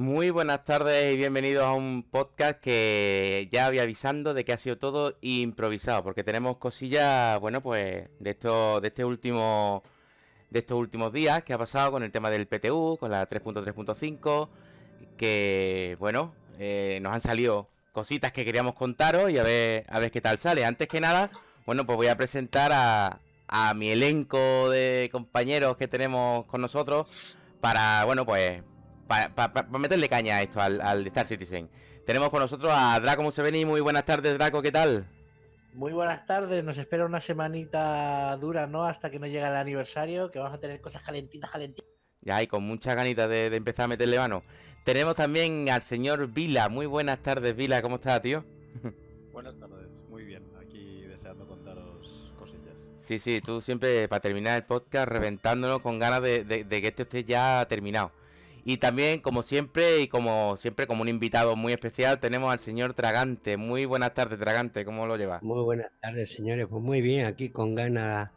Muy buenas tardes y bienvenidos a un podcast que ya había avisando de que ha sido todo improvisado, porque tenemos cosillas, bueno, pues de esto, de este último, de estos últimos días que ha pasado con el tema del PTU, con la 3.3.5, que bueno, eh, nos han salido cositas que queríamos contaros y a ver, a ver qué tal sale. Antes que nada, bueno, pues voy a presentar a, a mi elenco de compañeros que tenemos con nosotros para, bueno, pues para meterle caña a esto, al, Star Citizen. Tenemos con nosotros a Draco Museveni. Muy buenas tardes, Draco, ¿qué tal? Muy buenas tardes, nos espera una semanita dura, ¿no? Hasta que no llega el aniversario, que vamos a tener cosas calentitas, calentitas. Ya, y con muchas ganitas de, empezar a meterle mano. Tenemos también al señor Vila. Muy buenas tardes, Vila, ¿cómo estás, tío? Buenas tardes, muy bien. Aquí deseando contaros cosillas. Sí, sí, tú siempre, para terminar el podcast, reventándonos con ganas de, que este esté ya terminado. Y también, como siempre, y como siempre, como un invitado muy especial, tenemos al señor Tragante. Muy buenas tardes, Tragante, ¿cómo lo llevas? Muy buenas tardes, señores. Pues muy bien, aquí con ganas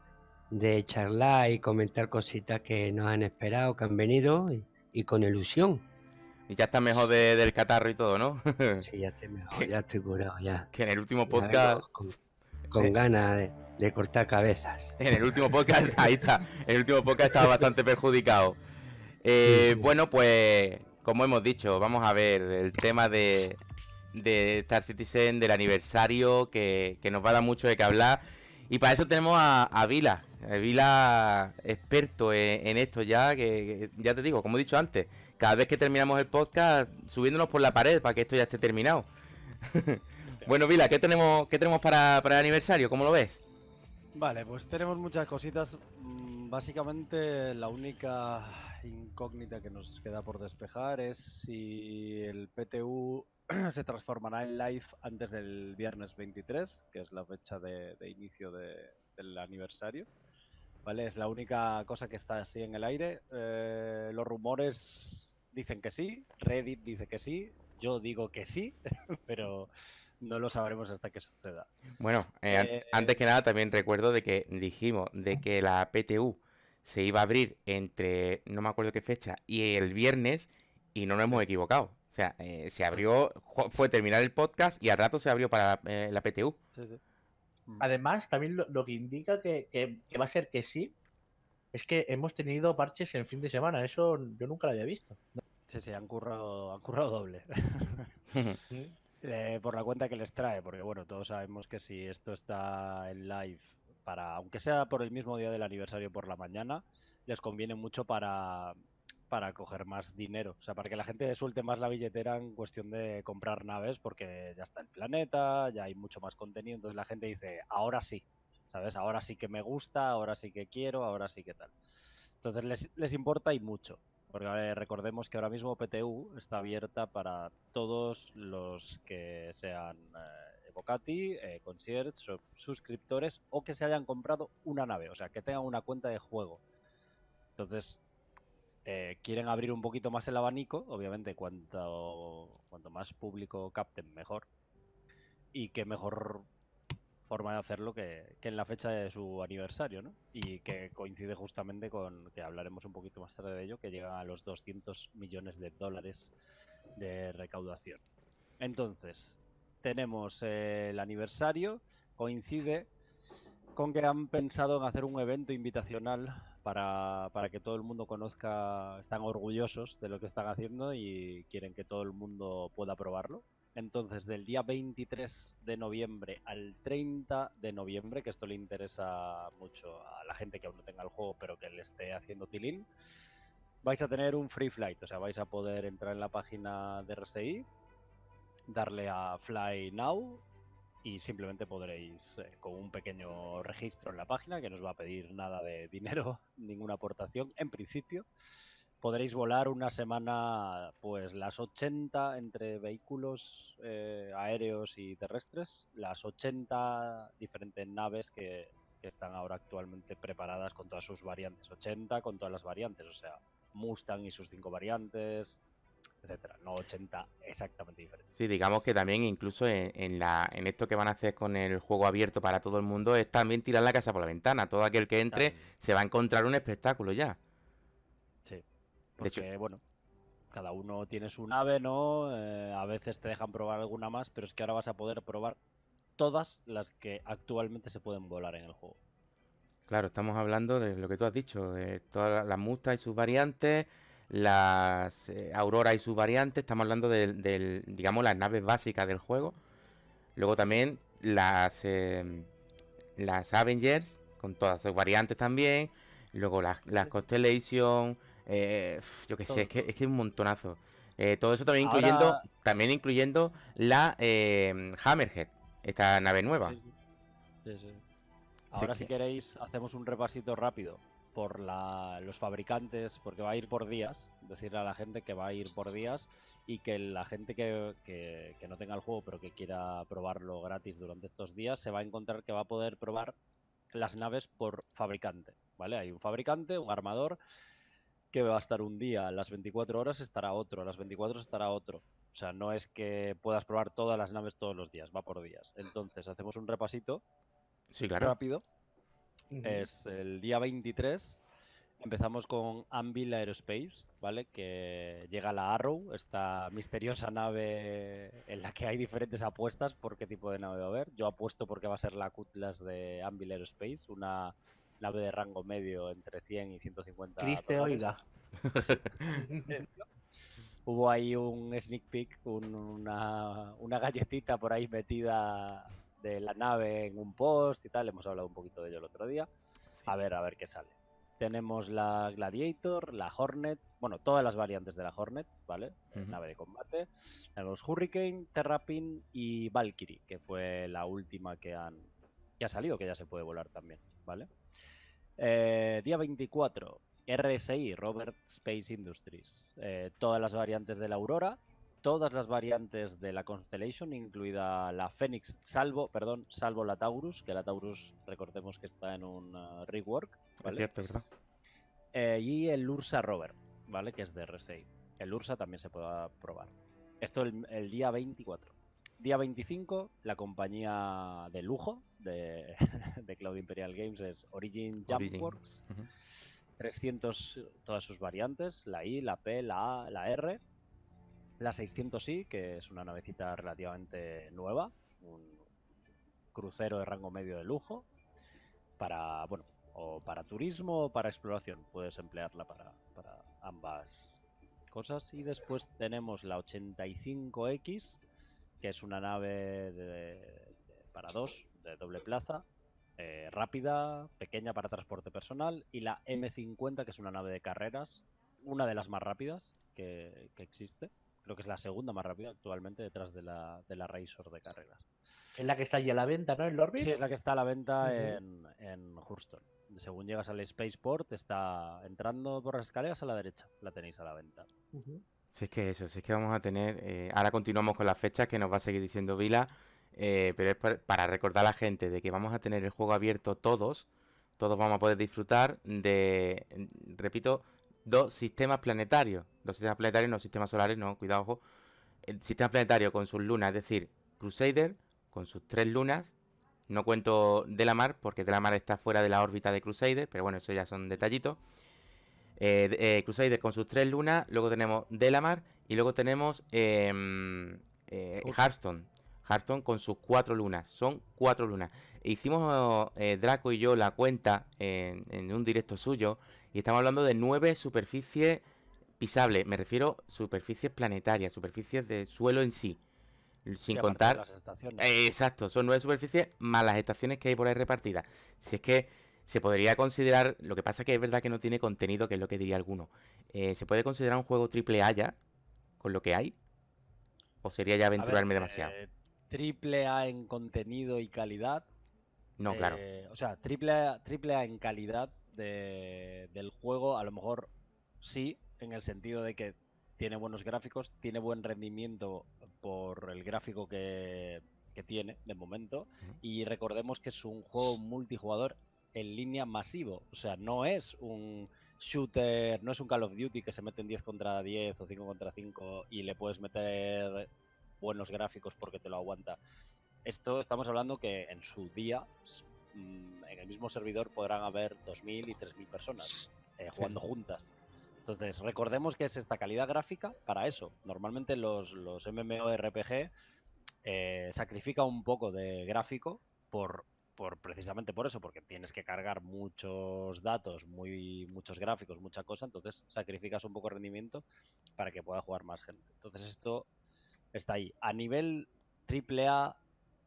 de charlar y comentar cositas que nos han esperado, que han venido y, con ilusión. Y ya está mejor del catarro y todo, ¿no? sí, ya estoy mejor, ya estoy curado, ya. Que en el último podcast... Con, eh. ganas de, de cortar cabezas. En el último podcast, ahí está. En el último podcast estaba bastante perjudicado. Eh, bueno, pues como hemos dicho, vamos a ver el tema de, Star Citizen, del aniversario, que, nos va a dar mucho de qué hablar. Y para eso tenemos a, Vila, eh, Vila experto en, esto ya, que, ya te digo, como he dicho antes, cada vez que terminamos el podcast, subiéndonos por la pared para que esto ya esté terminado. bueno, Vila, ¿qué tenemos, tenemos para, para el aniversario? ¿Cómo lo ves? Vale, pues tenemos muchas cositas. Mm, básicamente la única incógnita que nos queda por despejar es si el PTU se transformará en live antes del viernes 23, que es la fecha de, inicio del aniversario. ¿Vale? Es la única cosa que está así en el aire. Eh, los rumores dicen que sí, Reddit dice que sí, yo digo que sí, pero no lo sabremos hasta que suceda. Bueno, eh, eh, antes que nada también recuerdo de que dijimos de que la PTU se iba a abrir entre no me acuerdo qué fecha y el viernes y no nos hemos equivocado. O sea, eh, se abrió, fue terminar el podcast y al rato se abrió para eh, la PTU. Mm. Además, también lo, que indica que, va a ser que sí, es que hemos tenido parches en fin de semana. Eso yo nunca lo había visto. Sí, sí, han currado, han currado doble. Eh, por la cuenta que les trae, porque bueno, todos sabemos que si esto está en live para, aunque sea por el mismo día del aniversario por la mañana, les conviene mucho para, para coger más dinero. O sea, para que la gente suelte más la billetera en cuestión de comprar naves, porque ya está el planeta, ya hay mucho más contenido. Entonces la gente dice, ahora sí, ¿sabes? Ahora sí que me gusta, ahora sí que quiero, ahora sí que tal. Entonces les, les importa y mucho. Porque recordemos que ahora mismo PTU está abierta para todos los que sean. Eh, Bocati, eh, suscriptores o que se hayan comprado una nave, o sea, que tengan una cuenta de juego. Entonces, eh, quieren abrir un poquito más el abanico, obviamente cuanto, cuanto más público capten, mejor. Y qué mejor forma de hacerlo que, que, en la fecha de su aniversario, ¿no? Y que coincide justamente con, que hablaremos un poquito más tarde de ello, que llega a los 200 millones de dólares de recaudación. Entonces, tenemos eh, el aniversario, coincide con que han pensado en hacer un evento invitacional para, para, que todo el mundo conozca, están orgullosos de lo que están haciendo y quieren que todo el mundo pueda probarlo. Entonces, del día 23 de noviembre al 30 de noviembre, que esto le interesa mucho a la gente que aún no tenga el juego, pero que le esté haciendo tilín, vais a tener un free flight, o sea, vais a poder entrar en la página de RSI darle a Fly Now y simplemente podréis, eh, con un pequeño registro en la página, que no os va a pedir nada de dinero, ninguna aportación, en principio, podréis volar una semana, pues las 80 entre vehículos eh, aéreos y terrestres, las 80 diferentes naves que, están ahora actualmente preparadas con todas sus variantes, 80 con todas las variantes, o sea, Mustang y sus cinco variantes, etcétera. No 80 exactamente diferentes. Sí, digamos que también incluso en, la, en esto que van a hacer con el juego abierto para todo el mundo es también tirar la casa por la ventana. Todo aquel que entre se va a encontrar un espectáculo ya. Sí. de hecho, bueno, cada uno tiene su nave, ¿no? Eh, a veces te dejan probar alguna más, pero es que ahora vas a poder probar todas las que actualmente se pueden volar en el juego. Claro, estamos hablando de lo que tú has dicho, de todas las mustas y sus variantes, las eh, Aurora y sus variantes, estamos hablando de digamos, las naves básicas del juego. Luego también las, em, las Avengers, con todas sus variantes también. Luego las, las Constellation, eh, yo qué sé, es que, es que un montonazo. Eh, todo eso también incluyendo, también incluyendo la em, Hammerhead, esta nave nueva. Ahora, si queréis, hacemos un repasito rápido por los fabricantes, porque va a ir por días, decirle a la gente que va a ir por días y que la gente que, no tenga el juego pero que quiera probarlo gratis durante estos días se va a encontrar que va a poder probar las naves por fabricante, ¿vale? Hay un fabricante, un armador que va a estar un día, a las 24 horas estará otro, a las 24 estará otro. O sea, no es que puedas probar todas las naves todos los días, va por días. Entonces, hacemos un repasito sí, claro. rápido es el día 23. Empezamos con Anvil Aerospace, ¿vale? Que llega la Arrow, esta misteriosa nave en la que hay diferentes apuestas por qué tipo de nave va a haber. Yo apuesto porque va a ser la Cutlass de Anvil Aerospace, una nave de rango medio entre 100 y 150. Criste oiga. Hubo ahí un sneak peek, una, una galletita por ahí metida de la nave en un post y tal. Hemos hablado un poquito de ello el otro día. A ver, a ver qué sale. Tenemos la Gladiator, la Hornet, bueno, todas las variantes de la Hornet, ¿vale? Nave de combate. Tenemos Hurricane, Terrapin y Valkyrie, que fue la última que han que ha salido, que ya se puede volar también, ¿vale? Eh, día 24, RSI, Robert Space Industries. Eh, todas las variantes de la Aurora, todas las variantes de la Constellation, incluida la Phoenix, salvo, perdón, salvo la Taurus, que la Taurus recordemos que está en un eh, rework. ¿vale? Es cierto, ¿verdad? Eh, y el Ursa Rover, ¿vale? Que es de R6. El Ursa también se puede probar. Esto el, día 24. Día 25, la compañía de lujo de, Cloud Imperial Games es Origin Jumpworks. 300, todas sus variantes, la I, la P, la A, la R la 600i, que es una navecita relativamente nueva, un crucero de rango medio de lujo, para, bueno, o para turismo o para exploración. Puedes emplearla para, ambas cosas. Y después tenemos la 85X, que es una nave para dos, de doble plaza, eh, rápida, pequeña para transporte personal, y la M50, que es una nave de carreras, una de las más rápidas que existe, creo que es la segunda más rápida actualmente detrás de la, de Razor de carreras. Es la que está allí a la venta, ¿no? En Orbit. Sí, es la que está a la venta en, en Según llegas al Spaceport, está entrando por las escaleras a la derecha. La tenéis a la venta. Si es que eso, si es que vamos a tener. Eh, ahora continuamos con las fechas que nos va a seguir diciendo Vila. Eh, pero es para recordar a la gente de que vamos a tener el juego abierto todos. Todos vamos a poder disfrutar de, repito, dos sistemas planetarios. Dos sistemas planetarios, no sistemas solares, no, cuidado, ojo. El sistema planetario con sus lunas, es decir, Crusader con sus tres lunas. No cuento Delamar, porque Delamar está fuera de la órbita de Crusader, pero bueno, eso ya son detallitos. Eh, eh, Crusader con sus tres lunas, luego tenemos Delamar y luego tenemos em, eh, Hearthstone. Hearthstone con sus cuatro lunas, son cuatro lunas. E hicimos Draco y yo la cuenta en, en un directo suyo y estamos hablando de nueve superficies pisables. Me refiero a superficies planetarias, superficies de suelo en sí. Sin contar... Eh, exacto, son nueve superficies más las estaciones que hay por ahí repartidas. Si es que se podría considerar... Lo que pasa es que es verdad que no tiene contenido, que es lo que diría alguno. Eh, ¿Se puede considerar un juego triple A ya? ¿Con lo que hay? ¿O sería ya aventurarme eh, demasiado? triple A en contenido y calidad. No, claro. O sea, triple A en calidad del juego, a lo mejor sí, en el sentido de que tiene buenos gráficos, tiene buen rendimiento por el gráfico que, que tiene de momento. Y recordemos que es un juego multijugador en línea masivo. O sea, no es un shooter, no es un Call of Duty que se mete en 10 contra 10 o 5 contra 5 y le puedes meter buenos gráficos porque te lo aguanta. Esto estamos hablando que en su día Mm, en el mismo servidor podrán haber 2.000 y 3.000 personas eh, jugando juntas. Entonces, recordemos que es esta calidad gráfica para eso. Normalmente los, los MMORPG Sacrifican eh, sacrifica un poco de gráfico por, por precisamente por eso, porque tienes que cargar muchos datos, muy, muchos gráficos, mucha cosa, entonces sacrificas un poco de rendimiento para que pueda jugar más gente. Entonces esto está ahí. A nivel AAA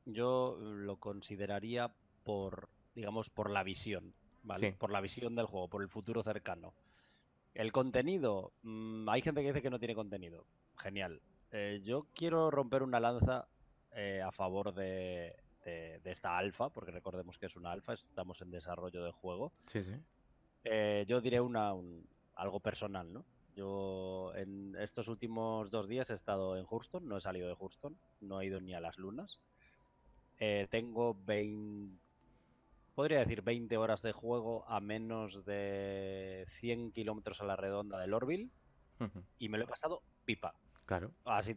yo lo consideraría por, digamos, por la visión, ¿vale? Por la visión del juego, por el futuro cercano. El contenido, mm, hay gente que dice que no tiene contenido. Genial. Eh, yo quiero romper una lanza eh, a favor de, esta alfa, porque recordemos que es una alfa, estamos en desarrollo de juego. Eh, yo diré una, algo personal, ¿no? Yo en estos últimos dos días he estado en Houston, no he salido de Houston, no he ido ni a las lunas. tengo 20 podría decir 20 horas de juego a menos de 100 kilómetros a la redonda del Orville y me lo he pasado pipa. Claro. Así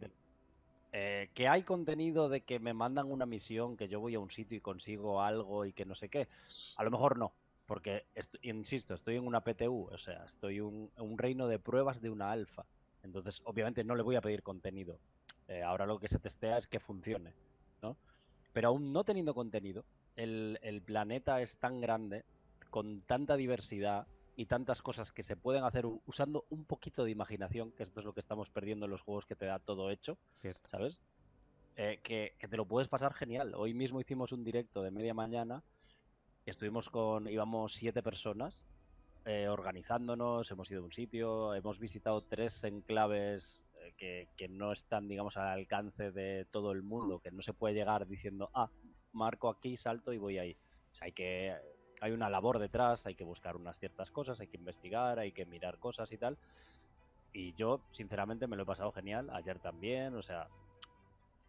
eh, que hay contenido de que me mandan una misión, que yo voy a un sitio y consigo algo y que no sé qué. A lo mejor no, porque insisto, estoy en una PTU, o sea, estoy en un reino de pruebas de una alfa. Entonces, obviamente no le voy a pedir contenido. Eh, ahora lo que se testea es que funcione, Pero aún no teniendo contenido, el, planeta es tan grande, con tanta diversidad, y tantas cosas que se pueden hacer usando un poquito de imaginación, que esto es lo que estamos perdiendo en los juegos que te da todo hecho, ¿sabes? Eh, que, te lo puedes pasar genial. Hoy mismo hicimos un directo de media mañana, estuvimos con, íbamos siete personas eh, organizándonos, hemos ido a un sitio, hemos visitado tres enclaves eh, que, que no están, digamos, al alcance de todo el mundo, que no se puede llegar diciendo, ah, marco aquí, salto y voy ahí. O sea, hay que hay una labor detrás, hay que buscar unas ciertas cosas, hay que investigar, hay que mirar cosas y tal. Y yo, sinceramente, me lo he pasado genial. Ayer también, o sea.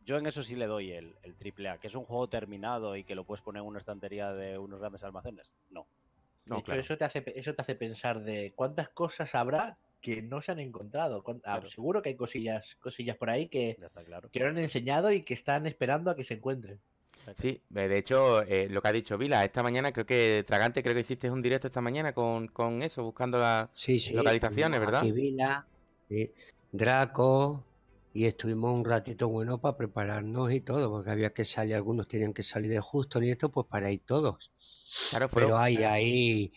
Yo en eso sí le doy el, triple A, que es un juego terminado y que lo puedes poner en una estantería de unos grandes almacenes. No. no eso, te hace, eso te hace pensar de cuántas cosas habrá que no se han encontrado. Ah, seguro que hay cosillas, cosillas por ahí que, que no han enseñado y que están esperando a que se encuentren. Sí, eh, de hecho, eh, lo que ha dicho Vila, esta mañana creo que, Tragante, creo que hiciste un directo esta mañana con, eso, buscando las localizaciones, ¿verdad? Vila, Draco, y estuvimos un ratito bueno para prepararnos y todo, porque había que salir, algunos tenían que salir de justo y esto, pues para ir todos. Claro, Pero hay, ahí,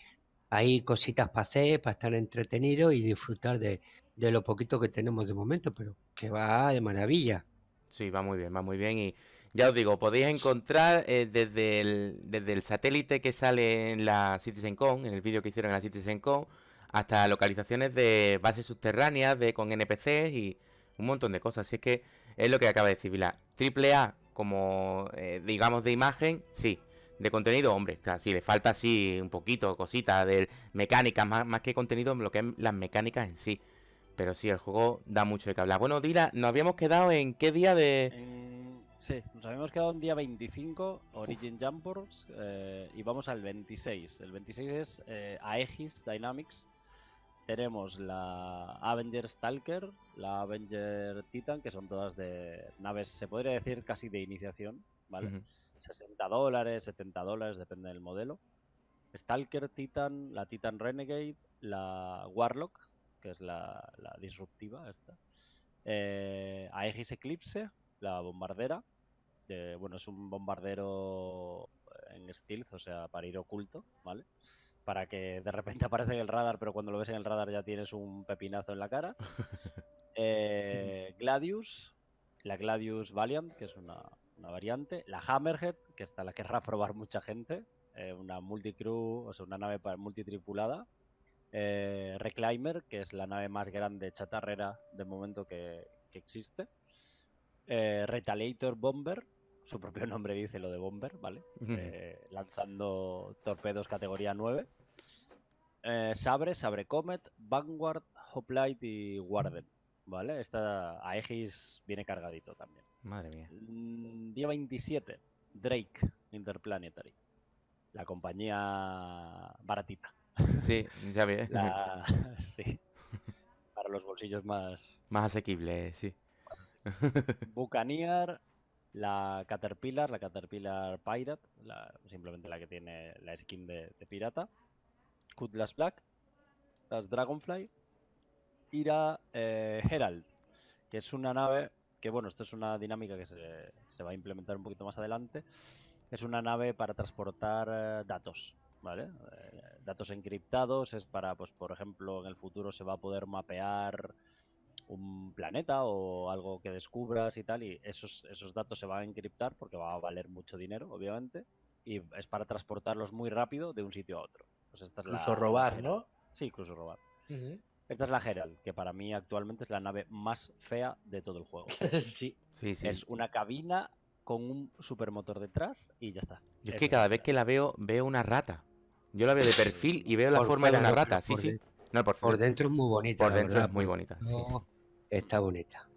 hay cositas para hacer, para estar entretenidos y disfrutar de, de lo poquito que tenemos de momento, pero que va de maravilla. Sí, va muy bien, va muy bien. Y ya os digo, podéis encontrar eh, desde, el, satélite que sale en la Citizen Kong, en el vídeo que hicieron en la Citizen Kong, hasta localizaciones de bases subterráneas de, con NPCs y un montón de cosas. Así es que es lo que acaba de decir Vila. Triple A como, eh, digamos, de imagen, sí. De contenido, hombre, si le falta así un poquito, cositas de mecánicas, más, que contenido, lo que es las mecánicas en sí. Pero sí, el juego da mucho de qué hablar. Bueno, Dila, nos habíamos quedado en qué día de... Sí, nos habíamos quedado un día 25, Origin Jumpers eh, y vamos al 26. El 26 es eh, Aegis Dynamics. Tenemos la Avenger Stalker, la Avenger Titan, que son todas de naves, se podría decir casi de iniciación, ¿vale? 60 dólares, 70 dólares, depende del modelo. Stalker Titan, la Titan Renegade, la Warlock, que es la, disruptiva esta. Eh, Aegis Eclipse, la bombardera, eh, bueno, es un bombardero en stealth, o sea, para ir oculto, ¿vale? Para que de repente aparezca en el radar, pero cuando lo ves en el radar ya tienes un pepinazo en la cara. Eh, Gladius, la Gladius Valiant, que es una, variante. La Hammerhead, que está la querrá probar mucha gente. Eh, una multicrew, o sea, una nave multitripulada. Eh, que es la nave más grande chatarrera de momento que, que existe. Retaliator Bomber, su propio nombre dice lo de Bomber, ¿vale? Eh, lanzando torpedos categoría 9. Eh, Sabre, Sabre Comet, Vanguard, Hoplite y Warden, ¿vale? Esta Aegis viene cargadito también. Madre mía. Mm, día 27, Drake, Interplanetary. La compañía baratita. Sí, ya vi. ¿eh? Sí. Para los bolsillos más... Más asequibles, sí. bucanear la Caterpillar, la Caterpillar Pirate, simplemente la que tiene la skin de, pirata, Cutlass Black, las Dragonfly ira eh, Herald, que es una nave que, bueno, esto es una dinámica que se, se va a implementar un poquito más adelante, es una nave para transportar eh, datos. ¿Vale? Eh, datos encriptados es para, pues, por ejemplo, en el futuro se va a poder mapear un planeta o algo que descubras y tal, y esos, esos datos se van a encriptar porque va a valer mucho dinero, obviamente, y es para transportarlos muy rápido de un sitio a otro. Pues incluso robar, ¿no? Sí, incluso robar. Esta es la Herald, que para mí actualmente es la nave más fea de todo el juego. sí. sí, Es una cabina con un supermotor detrás y ya está. Yo es, que cada vez que la veo, veo una rata. Yo la veo de perfil y veo la forma de una rata, sí, sí. por, dentro es muy bonita. Por dentro es muy pues, bonita. sí está bonita.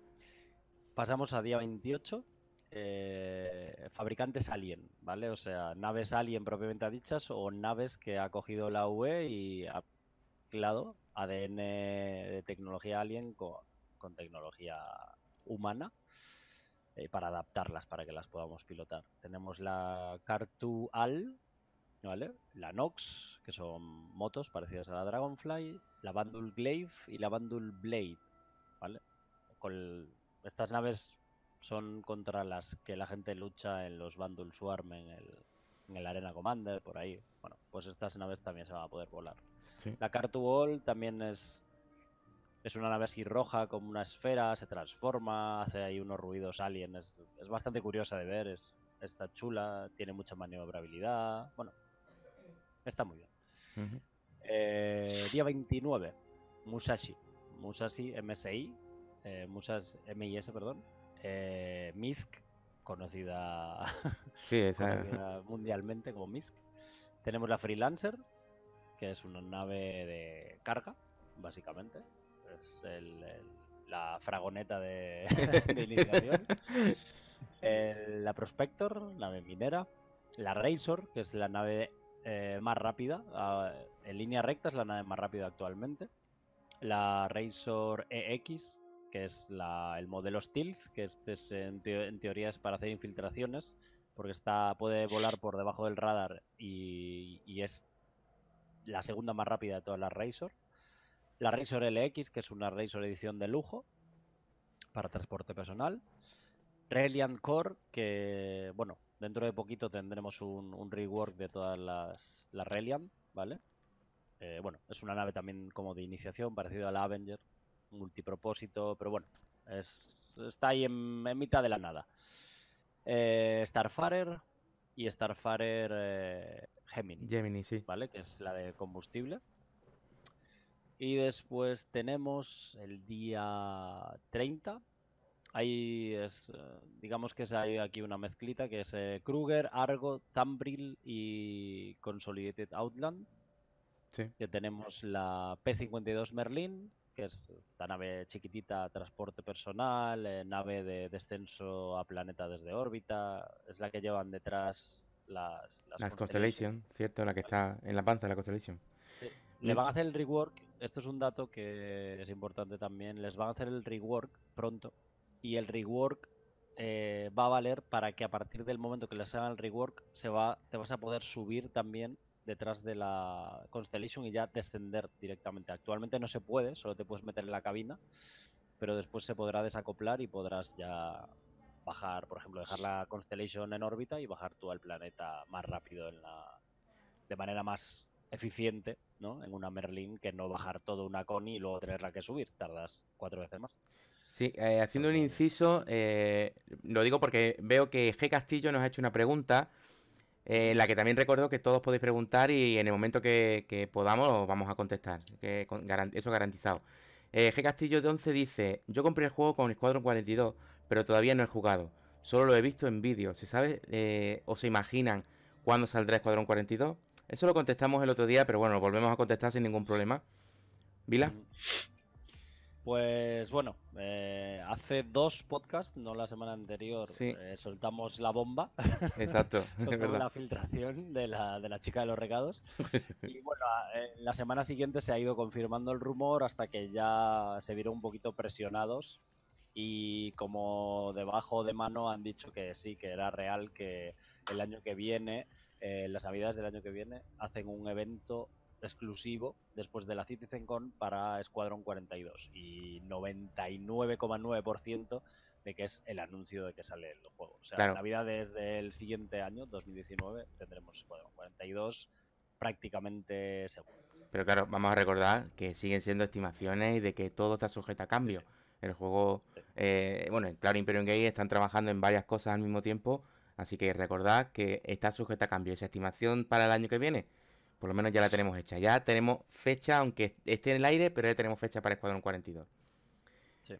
Pasamos a día 28. Eh, fabricantes alien, ¿vale? O sea, naves alien propiamente dichas o naves que ha cogido la UE y ha clado ADN de tecnología alien con, tecnología humana eh, para adaptarlas, para que las podamos pilotar. Tenemos la Cartu Al, ¿vale? La Nox, que son motos parecidas a la Dragonfly, la Bandul Glaive y la Bandul Blade estas naves son contra las que la gente lucha en los Bandul Swarm, en el, en el Arena Commander, por ahí. Bueno, pues estas naves también se van a poder volar. La Cartwall también es, es una nave así roja, como una esfera, se transforma, hace ahí unos ruidos alien. Es, bastante curiosa de ver, es, está chula, tiene mucha maniobrabilidad. Bueno, está muy bien. Eh, día 29, Musashi. Musashi MSI, eh, muchas MIS, perdón, eh, MISC, conocida, mundialmente como MISC. Tenemos la Freelancer, que es una nave de carga, básicamente. Es la fragoneta de, iniciación. la Prospector, nave minera. La Razor, que es la nave eh, más rápida. Ah, en línea recta es la nave más rápida actualmente. La Razor EX, que es el modelo Stealth, que este en, teoría es para hacer infiltraciones, porque está, puede volar por debajo del radar y, es la segunda más rápida de todas las Razor. La Razor LX, que es una Razor edición de lujo para transporte personal. Reliant Core, que, bueno, dentro de poquito tendremos un, rework de todas las, las Reliant, ¿vale? Eh, bueno, es una nave también como de iniciación, parecida a la Avenger, multipropósito, pero bueno, está ahí en, mitad de la nada. Eh, Starfarer y Starfarer eh, Gemini. Gemini, sí. ¿Vale? Que es la de combustible. Y después tenemos el día 30. Ahí es, eh, digamos que hay aquí una mezclita que es Kruger, Argo, Tambril y Consolidated Outland. Sí. Que tenemos la P52 Merlin, que es esta nave chiquitita, transporte personal, eh, nave de descenso a planeta desde órbita, es la que llevan detrás las... Las, Constellation, ¿cierto? La que está en la panza de la Constellation. Le mm. van a hacer el rework, esto es un dato que es importante también, les van a hacer el rework pronto y el rework eh, va a valer para que a partir del momento que les hagan el rework se va, te vas a poder subir también detrás de la Constellation y ya descender directamente. Actualmente no se puede, solo te puedes meter en la cabina, pero después se podrá desacoplar y podrás ya bajar, por ejemplo, dejar la Constellation en órbita y bajar tú al planeta más rápido en la de manera más eficiente, ¿no? En una Merlin que no bajar todo una Connie y luego tenerla que subir, tardas cuatro veces más. Sí, eh, haciendo un inciso, eh, lo digo porque veo que G. Castillo nos ha hecho una pregunta en eh, la que también recuerdo que todos podéis preguntar y en el momento que, podamos vamos a contestar. eso garantizado. Eh, G. Castillo de 11 dice: Yo compré el juego con Squadron 42, pero todavía no he jugado. Solo lo he visto en vídeo. ¿Se sabe eh, o se imaginan cuándo saldrá Squadron 42? Eso lo contestamos el otro día, pero bueno, lo volvemos a contestar sin ningún problema. ¿Vila? Mm. Pues bueno, eh, hace dos podcasts, no la semana anterior, eh, soltamos la bomba. Exacto. la filtración de la, de la, chica de los regados. y bueno, eh, la semana siguiente se ha ido confirmando el rumor hasta que ya se vieron un poquito presionados. Y como debajo de mano han dicho que sí, que era real, que el año que viene, las navidades del año que viene, hacen un evento exclusivo después de la CitizenCon para Escuadrón 42 y 99,9% de que es el anuncio de que sale el juego. O sea, Navidad desde el siguiente año, 2019, tendremos Escuadrón 42 prácticamente seguro. Pero claro, vamos a recordar que siguen siendo estimaciones y de que todo está sujeto a cambio. El juego, eh, bueno, claro, Imperium Gay están trabajando en varias cosas al mismo tiempo, así que recordad que está sujeto a cambio. Esa estimación para el año que viene por lo menos ya la tenemos hecha. Ya tenemos fecha, aunque esté en el aire, pero ya tenemos fecha para Escuadrón 42. Sí.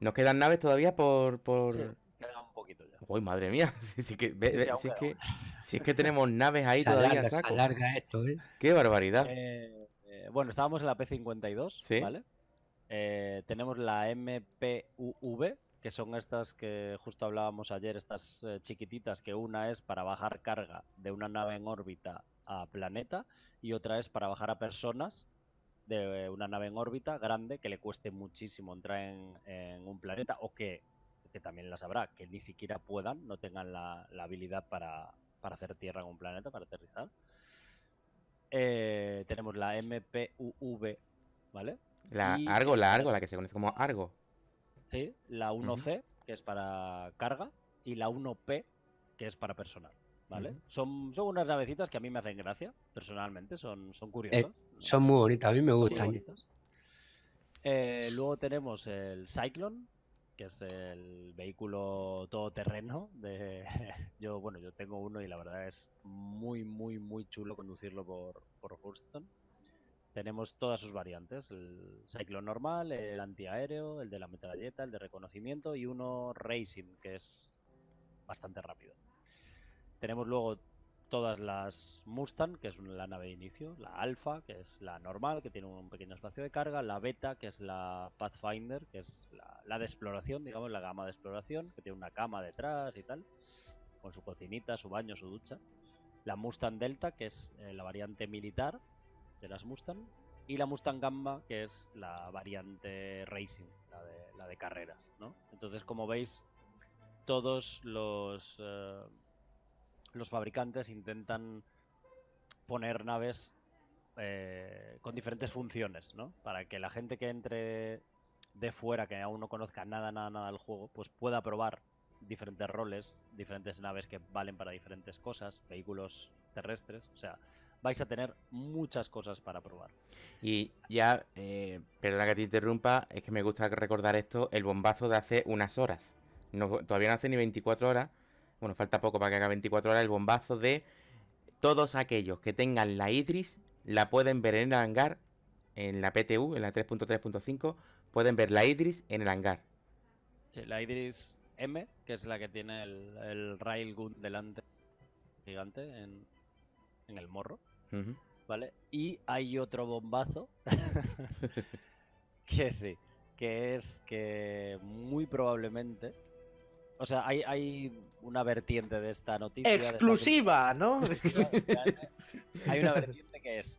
¿Nos quedan naves todavía por...? por... Sí, un poquito ya. Uy, madre mía. Si, que, es que, tenemos naves ahí todavía, saco. Alarga esto, ¿eh? Qué barbaridad. Eh, eh, bueno, estábamos en la P-52, ¿Sí? ¿vale? Eh, tenemos la MPUV, que son estas que justo hablábamos ayer, estas chiquititas, que una es para bajar carga de una nave en órbita a planeta y otra es para bajar a personas de una nave en órbita grande que le cueste muchísimo entrar en, un planeta o que, también las habrá, que ni siquiera puedan, no tengan la, habilidad para, para, hacer tierra en un planeta, para aterrizar. Eh, tenemos la MPUV, ¿vale? La Argo, la Argo, la que se conoce como Argo. Sí, la 1C, que es para carga, y la 1P, que es para personal son, son unas navecitas que a mí me hacen gracia, personalmente, son, son curiosas. Eh, son muy bonitas, a mí me gustan. Eh, luego tenemos el Cyclone, que es el vehículo todoterreno de yo bueno yo tengo uno y la verdad es muy muy muy chulo conducirlo por, por tenemos todas sus variantes el Cyclone normal el antiaéreo el de la metralleta el de reconocimiento y uno racing que es bastante rápido tenemos luego todas las Mustang, que es la nave de inicio, la Alpha, que es la normal, que tiene un pequeño espacio de carga, la Beta, que es la Pathfinder, que es la, de exploración, digamos, la gama de exploración, que tiene una cama detrás y tal, con su cocinita, su baño, su ducha. La Mustang Delta, que es eh, la variante militar de las Mustang, y la Mustang Gamma, que es la variante racing, la de, carreras, Entonces, como veis, todos los... Eh, los fabricantes intentan poner naves eh, con diferentes funciones, ¿no? Para que la gente que entre de fuera, que aún no conozca nada, nada, nada del juego, pues pueda probar diferentes roles, diferentes naves que valen para diferentes cosas, vehículos terrestres, o sea, vais a tener muchas cosas para probar. Y ya, eh, perdona que te interrumpa, es que me gusta recordar esto, el bombazo de hace unas horas, todavía no hace ni 24 horas, bueno, falta poco para que haga 24 horas, el bombazo de todos aquellos que tengan la Idris, la pueden ver en el hangar, en la PTU, en la 3.3.5, pueden ver la Idris en el hangar. Sí, la Idris M, que es la que tiene el, Railgun delante gigante en, en el morro. ¿Vale? Y hay otro bombazo que sí, que es que muy probablemente o sea, hay, una vertiente de esta noticia. Exclusiva, ¿no? hay una vertiente que es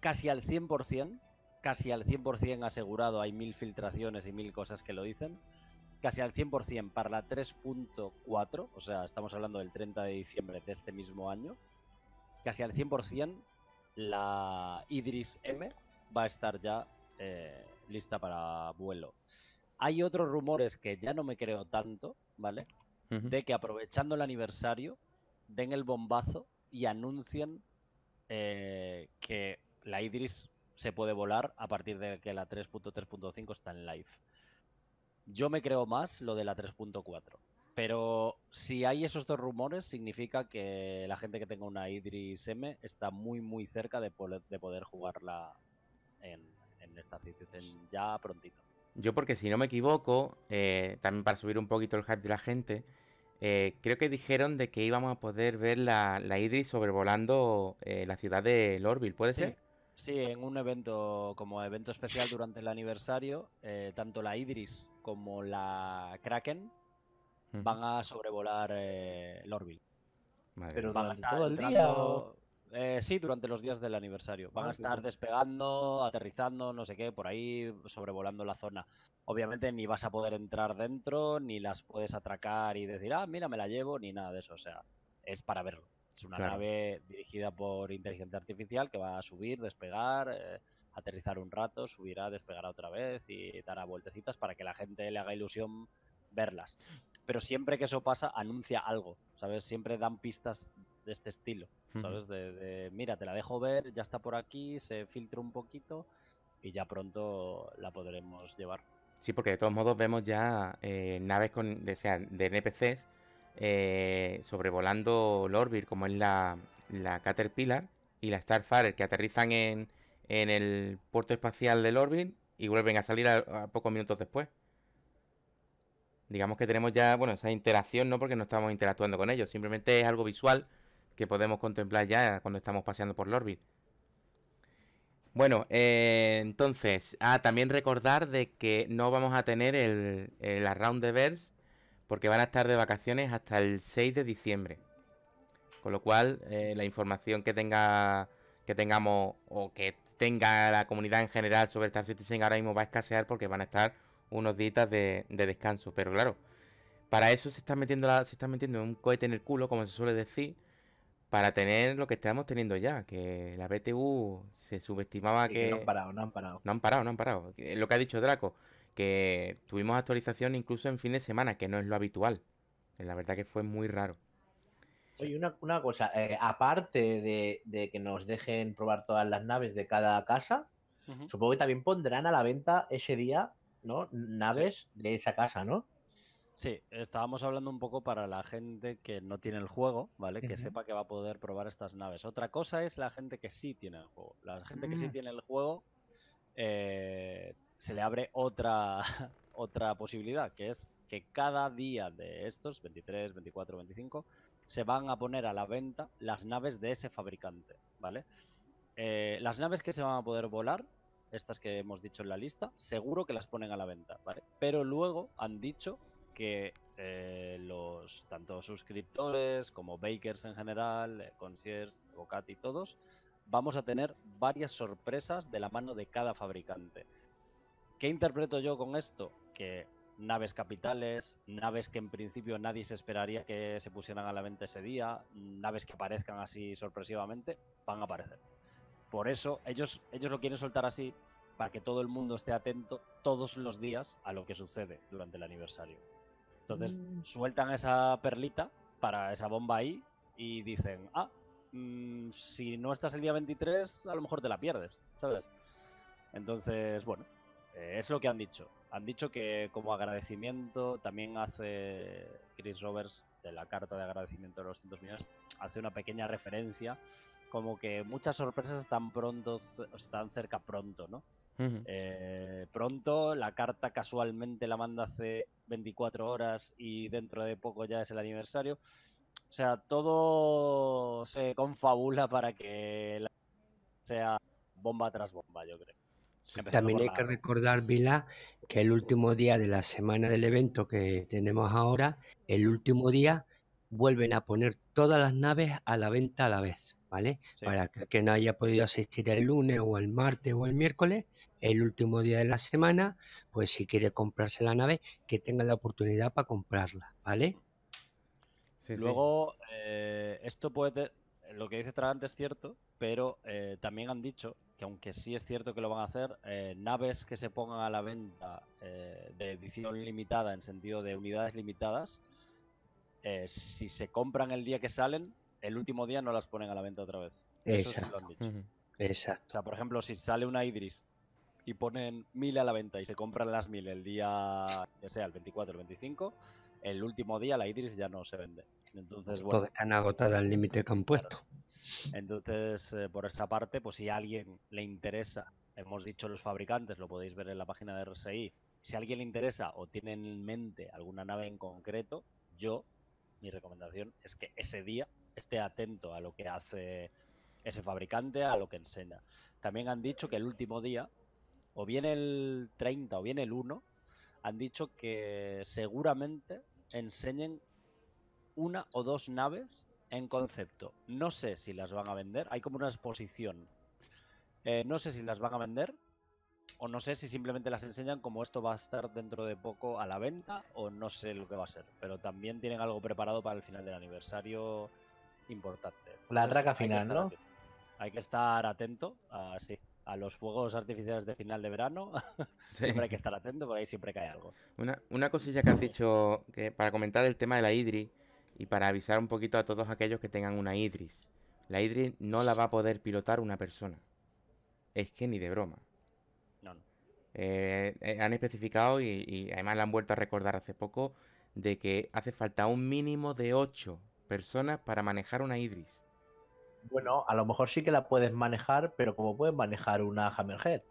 casi al 100%, casi al 100% asegurado, hay mil filtraciones y mil cosas que lo dicen, casi al 100% para la 3.4, o sea, estamos hablando del 30 de diciembre de este mismo año, casi al 100% la Idris M va a estar ya eh, lista para vuelo. Hay otros rumores que ya no me creo tanto, ¿vale? De que aprovechando el aniversario, den el bombazo y anuncien eh, que la Idris se puede volar a partir de que la 3.3.5 está en live. Yo me creo más lo de la 3.4. Pero si hay esos dos rumores, significa que la gente que tenga una Idris M está muy, muy cerca de poder, jugarla en, esta en ya prontito. Yo porque si no me equivoco, eh, también para subir un poquito el hype de la gente, eh, creo que dijeron de que íbamos a poder ver la, Idris sobrevolando eh, la ciudad de Lorville, ¿puede ser? Sí, en un evento como evento especial durante el aniversario, tanto la Idris como la Kraken van a sobrevolar Lorville. Pero todo el día... O... Eh, sí, durante los días del aniversario. Van ah, a estar despegando, aterrizando, no sé qué, por ahí sobrevolando la zona. Obviamente ni vas a poder entrar dentro, ni las puedes atracar y decir, ah, mira, me la llevo, ni nada de eso. O sea, es para verlo. Es una nave dirigida por inteligencia artificial que va a subir, despegar, eh, aterrizar un rato, subirá, despegará otra vez y dará vueltecitas para que la gente le haga ilusión verlas. Pero siempre que eso pasa, anuncia algo, ¿sabes? Siempre dan pistas de este estilo mira, te la dejo ver, ya está por aquí, se filtra un poquito y ya pronto la podremos llevar. Sí, porque de todos modos vemos ya eh, naves con, de, de NPCs eh, sobrevolando Lorbir, como es la, Caterpillar y la Starfire, que aterrizan en, en el puerto espacial del Lorbir y vuelven a salir a, a pocos minutos después digamos que tenemos ya, bueno, esa interacción, no porque no estamos interactuando con ellos, simplemente es algo visual que podemos contemplar ya cuando estamos paseando por l'orbit. Bueno, eh, entonces, ah, también recordar de que no vamos a tener el, el Around the Bells porque van a estar de vacaciones hasta el 6 de diciembre. Con lo cual, eh, la información que tenga que tengamos o que tenga la comunidad en general sobre Star Citizen ahora mismo va a escasear porque van a estar unos días de, descanso. Pero claro, para eso se está metiendo, se está metiendo un cohete en el culo, como se suele decir para tener lo que estábamos teniendo ya, que la BTU se subestimaba que... No han parado, no han parado. No han parado, no han parado. Eh, lo que ha dicho Draco, que tuvimos actualización incluso en fin de semana, que no es lo habitual. Eh, la verdad que fue muy raro. Oye, una, cosa, eh, aparte de, que nos dejen probar todas las naves de cada casa, supongo que también pondrán a la venta ese día, ¿no? Naves de esa casa, ¿no? Sí, estábamos hablando un poco para la gente que no tiene el juego, ¿vale? Que sepa que va a poder probar estas naves. Otra cosa es la gente que sí tiene el juego. La gente que sí mm. tiene el juego eh, se le abre otra, otra posibilidad, que es que cada día de estos, 23, 24, 25, se van a poner a la venta las naves de ese fabricante, ¿vale? Eh, las naves que se van a poder volar, estas que hemos dicho en la lista, seguro que las ponen a la venta, ¿vale? Pero luego han dicho que eh, los tanto suscriptores como bakers en general, eh, concierge, Bocati, todos, vamos a tener varias sorpresas de la mano de cada fabricante. ¿Qué interpreto yo con esto? Que naves capitales, naves que en principio nadie se esperaría que se pusieran a la venta ese día, naves que aparezcan así sorpresivamente, van a aparecer. Por eso ellos, ellos lo quieren soltar así para que todo el mundo esté atento todos los días a lo que sucede durante el aniversario. Entonces mm. sueltan esa perlita para esa bomba ahí y dicen, ah, mm, si no estás el día 23, a lo mejor te la pierdes, ¿sabes? Entonces, bueno, eh, es lo que han dicho. Han dicho que como agradecimiento también hace Chris Roberts de la carta de agradecimiento de los 200 millones, hace una pequeña referencia como que muchas sorpresas están pronto, están cerca pronto, ¿no? Eh, pronto, la carta casualmente la manda hace 24 horas y dentro de poco ya es el aniversario. O sea, todo se confabula para que sea bomba tras bomba, yo creo. También hay que recordar, Vila, que el último día de la semana del evento que tenemos ahora, el último día vuelven a poner todas las naves a la venta a la vez, ¿vale? Para que no haya podido asistir el lunes o el martes o el miércoles, el último día de la semana pues si quiere comprarse la nave, que tenga la oportunidad para comprarla, ¿vale? Sí, Luego, eh, esto puede... Lo que dice Tragante es cierto, pero eh, también han dicho que aunque sí es cierto que lo van a hacer, eh, naves que se pongan a la venta de edición limitada, en sentido de unidades limitadas, si se compran el día que salen, el último día no las ponen a la venta otra vez. Eso sí lo han dicho. Exacto. O sea, por ejemplo, si sale una Idris y ponen mil a la venta y se compran las mil el día, ya sea el 24 el 25, el último día la Idris ya no se vende. Entonces, bueno, están al límite que han puesto. Entonces, eh, por esta parte, pues si a alguien le interesa, hemos dicho los fabricantes, lo podéis ver en la página de RSI, si a alguien le interesa o tiene en mente alguna nave en concreto, yo, mi recomendación es que ese día esté atento a lo que hace ese fabricante, a lo que enseña. También han dicho que el último día o bien el 30 o bien el 1, han dicho que seguramente enseñen una o dos naves en concepto. No sé si las van a vender, hay como una exposición. Eh, no sé si las van a vender o no sé si simplemente las enseñan como esto va a estar dentro de poco a la venta o no sé lo que va a ser. Pero también tienen algo preparado para el final del aniversario importante. La traca final, ¿no? Hay que estar atento, así. sí a los fuegos artificiales de final de verano. siempre hay que estar atento porque ahí siempre cae algo. Una, cosilla que has dicho que para comentar el tema de la Idris y para avisar un poquito a todos aquellos que tengan una Idris. La Idris no la va a poder pilotar una persona. Es que ni de broma. No. Eh, eh, han especificado y, además la han vuelto a recordar hace poco de que hace falta un mínimo de 8 personas para manejar una Idris bueno, a lo mejor sí que la puedes manejar, pero como puedes manejar una Hammerhead.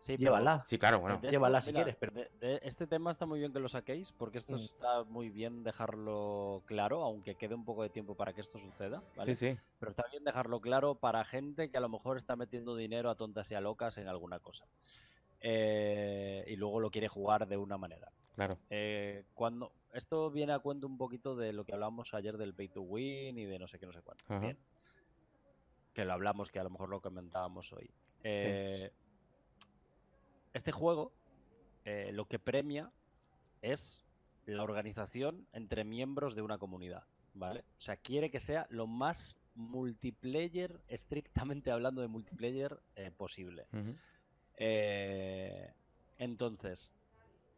Sí, llévala. sí, claro, bueno. Este, llévala si quieres. este tema está muy bien que lo saquéis, porque esto mm. está muy bien dejarlo claro, aunque quede un poco de tiempo para que esto suceda. ¿vale? Sí, sí. Pero está bien dejarlo claro para gente que a lo mejor está metiendo dinero a tontas y a locas en alguna cosa. Eh, y luego lo quiere jugar de una manera. Claro. Eh, cuando, esto viene a cuento un poquito de lo que hablábamos ayer del pay to win y de no sé qué, no sé cuánto que lo hablamos, que a lo mejor lo comentábamos hoy. Eh, este juego eh, lo que premia es la organización entre miembros de una comunidad, ¿vale? O sea, quiere que sea lo más multiplayer, estrictamente hablando de multiplayer, eh, posible. entonces,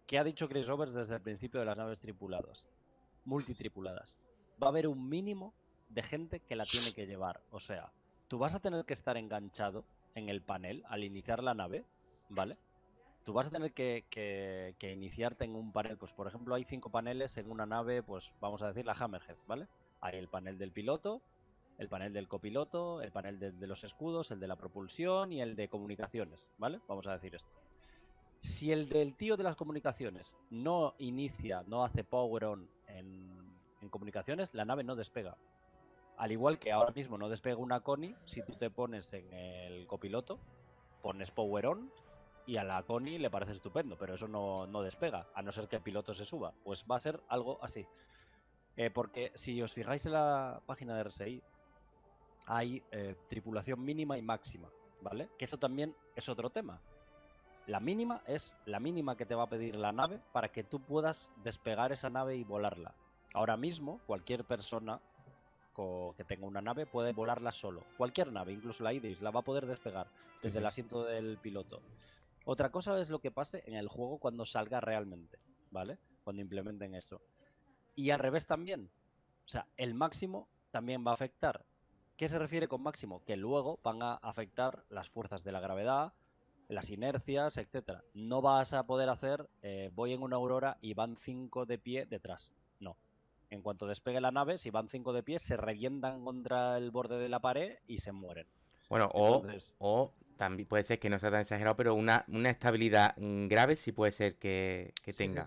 ¿qué ha dicho Chris Roberts desde el principio de las naves tripuladas? Multitripuladas. Va a haber un mínimo de gente que la tiene que llevar. O sea, tú vas a tener que estar enganchado en el panel al iniciar la nave, ¿vale? Tú vas a tener que, iniciarte en un panel, pues por ejemplo hay cinco paneles en una nave, pues vamos a decir la Hammerhead, ¿vale? Hay el panel del piloto, el panel del copiloto, el panel de, los escudos, el de la propulsión y el de comunicaciones, ¿vale? Vamos a decir esto. Si el del tío de las comunicaciones no inicia, no hace power on en comunicaciones, la nave no despega. Al igual que ahora mismo no despega una Connie, si tú te pones en el copiloto, pones power on y a la Connie le parece estupendo, pero eso no, no despega, a no ser que el piloto se suba. Pues va a ser algo así. Eh, porque si os fijáis en la página de RSI, hay eh, tripulación mínima y máxima, ¿vale? Que eso también es otro tema. La mínima es la mínima que te va a pedir la nave para que tú puedas despegar esa nave y volarla. Ahora mismo, cualquier persona que tenga una nave puede volarla solo. Cualquier nave, incluso la Idris, la va a poder despegar desde el asiento del piloto. Otra cosa es lo que pase en el juego cuando salga realmente, ¿vale? Cuando implementen eso. Y al revés también. O sea, el máximo también va a afectar. ¿Qué se refiere con máximo? Que luego van a afectar las fuerzas de la gravedad, las inercias, etcétera. No vas a poder hacer, eh, voy en una aurora y van cinco de pie detrás. En cuanto despegue la nave, si van cinco de pies, se revientan contra el borde de la pared y se mueren. Bueno, o, también puede ser que no sea tan exagerado, pero una, estabilidad mm, grave sí puede ser que, tenga.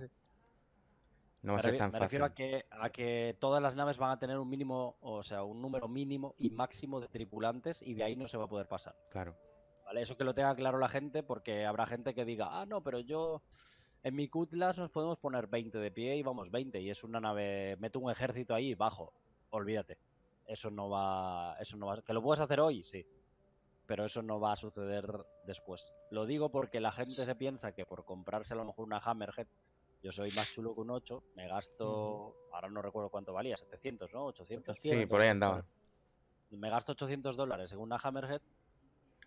No va a ser tan me refiero a que, a que todas las naves van a tener un mínimo, o sea, un número mínimo y máximo de tripulantes y de ahí no se va a poder pasar. Claro. ¿Vale? Eso que lo tenga claro la gente porque habrá gente que diga, ah, no, pero yo en mi Cutlass nos podemos poner 20 de pie y vamos 20 y es una nave, meto un ejército ahí bajo, olvídate. Eso no va, eso no va, que lo puedes hacer hoy, sí, pero eso no va a suceder después. Lo digo porque la gente se piensa que por comprarse a lo mejor una Hammerhead, yo soy más chulo que un 8, me gasto, ahora no recuerdo cuánto valía, 700, ¿no? 800. sí, por ahí andaba. Me gasto 800 dólares en una Hammerhead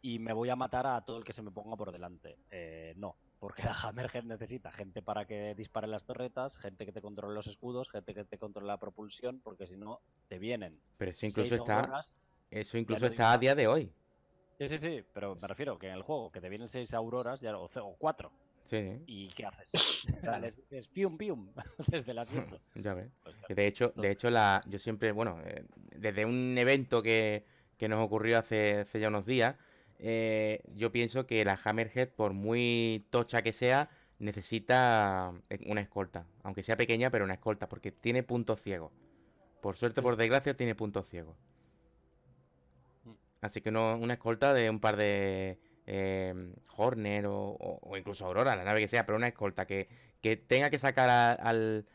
y me voy a matar a todo el que se me ponga por delante. Eh, no, porque la Hammerhead necesita gente para que dispare las torretas, gente que te controle los escudos, gente que te controle la propulsión, porque si no, te vienen. Pero eso incluso está. eso incluso está a día de hoy. Sí, sí, sí, pero me refiero que en el juego, que te vienen seis auroras ya, o, o cuatro. Sí. ¿Y qué haces? Les pium pium desde el asiento. Ya ves. Pues de hecho, de hecho la, yo siempre, bueno, eh, desde un evento que, que nos ocurrió hace, hace ya unos días, eh, yo pienso que la Hammerhead, por muy tocha que sea, necesita eh, una escolta. Aunque sea pequeña, pero una escolta, porque tiene puntos ciegos. Por suerte, por desgracia, tiene puntos ciegos. Mm. Así que no, una escolta de un par de em, Horner o, incluso Aurora, la nave que sea, pero una escolta que, tenga que sacar al,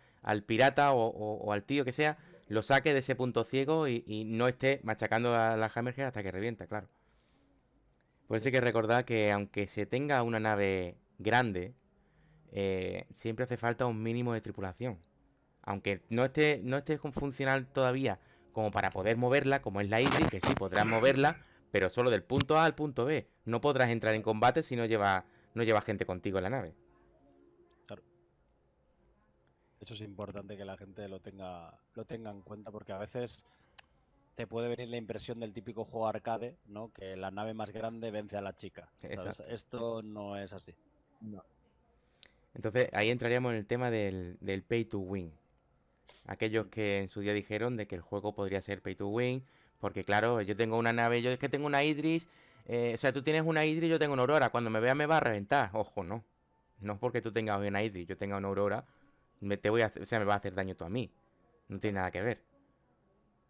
pirata o, al tío que sea, lo saque de ese punto ciego y, y no esté machacando a la Hammerhead hasta que revienta, claro. Por pues hay que recordar que aunque se tenga una nave grande, eh, siempre hace falta un mínimo de tripulación. Aunque no esté, no esté funcional todavía como para poder moverla, como es la Idris, que sí podrás moverla, pero solo del punto A al punto B. No podrás entrar en combate si no lleva, no gente contigo en la nave. Claro. Eso es importante que la gente lo tenga, lo tenga en cuenta, porque a veces te puede venir la impresión del típico juego arcade, ¿no? Que la nave más grande vence a la chica. esto no es así. No. Entonces, ahí entraríamos en el tema del, pay to win. Aquellos que en su día dijeron de que el juego podría ser pay to win, porque claro, yo tengo una nave, yo es que tengo una Idris, eh, o sea, tú tienes una Idris, yo tengo una Aurora, cuando me vea me va a reventar, ojo, no. No es porque tú tengas una Idris, yo tenga una Aurora, me, te voy a, o sea, me va a hacer daño tú a mí. No tiene nada que ver.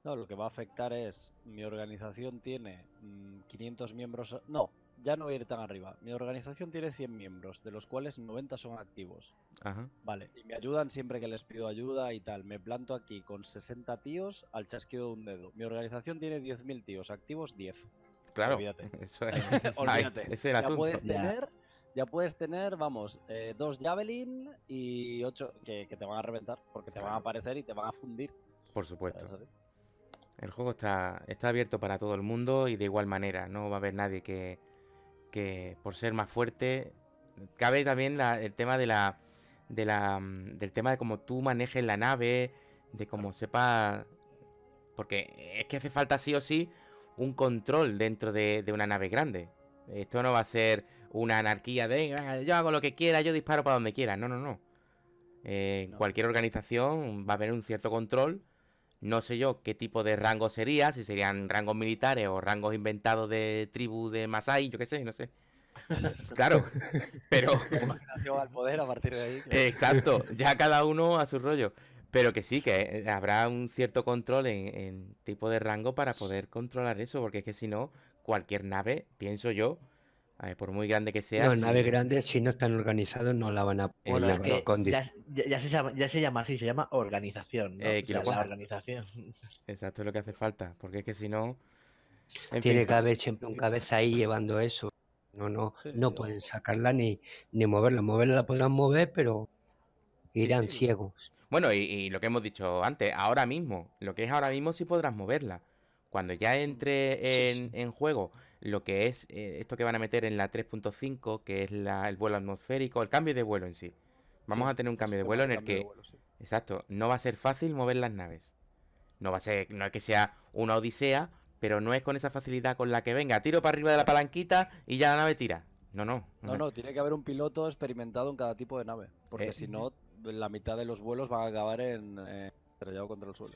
No, lo que va a afectar es, mi organización tiene 500 mm, miembros, no, ya no voy a ir tan arriba. Mi organización tiene 100 miembros, de los cuales 90 son activos. Ajá. Vale, y me ayudan siempre que les pido ayuda y tal. Me planto aquí con 60 tíos al chasquido de un dedo. Mi organización tiene 10.000 tíos, activos 10. Claro, olvídate. Eso es. olvídate. ese es el ya puedes tener... Ya puedes tener, vamos, eh, dos Javelin y ocho que, te van a reventar, porque te van a aparecer y te van a fundir. Por supuesto. El juego está, está abierto para todo el mundo y de igual manera, no va a haber nadie que, que por ser más fuerte... Cabe también el tema de la, de la, mm, del tema de cómo tú manejes la nave, de cómo sepa... Porque es que hace falta sí o sí un control dentro de, de una nave grande. Esto no va a ser una anarquía de ah, yo hago lo que quiera, yo disparo para donde quiera. No, no, no. En eh, cualquier organización va a haber un cierto control no sé yo qué tipo de rango sería, si serían rangos militares o rangos inventados de tribu de Masai, yo qué sé, no sé. Claro, pero. al poder a partir de ahí. Exacto, ya cada uno a su rollo. Pero que sí, que eh, habrá un cierto control en, en tipo de rango para poder controlar eso, porque es que si no, cualquier nave, pienso yo, por muy grande que sea. Las naves eh, grandes, si no están organizados, no la van a poner ya, se llama, así, se llama organización. ¿no? Eh, organización. Exacto, es lo que hace falta, porque es que si no. Tiene que haber siempre un cabeza ahí llevando eso. No, no, no pueden sacarla ni, ni moverla. Moverla la podrán mover, pero irán ciegos. Bueno, y, lo que hemos dicho antes, ahora mismo, lo que es ahora mismo sí podrás moverla. Cuando ya entre en, en juego lo que es eh, esto que van a meter en la 3.5, que es el vuelo atmosférico, el cambio de vuelo en sí. Vamos a tener un cambio de vuelo en el que... Exacto, no va a ser fácil mover las naves. No va a ser, no es que sea una odisea, pero no es con esa facilidad con la que venga, tiro para arriba de la palanquita y ya la nave tira. No, no. No, no, tiene que haber un piloto experimentado en cada tipo de nave, porque eh, si no, la mitad de los vuelos van a acabar en eh, contra el suelo.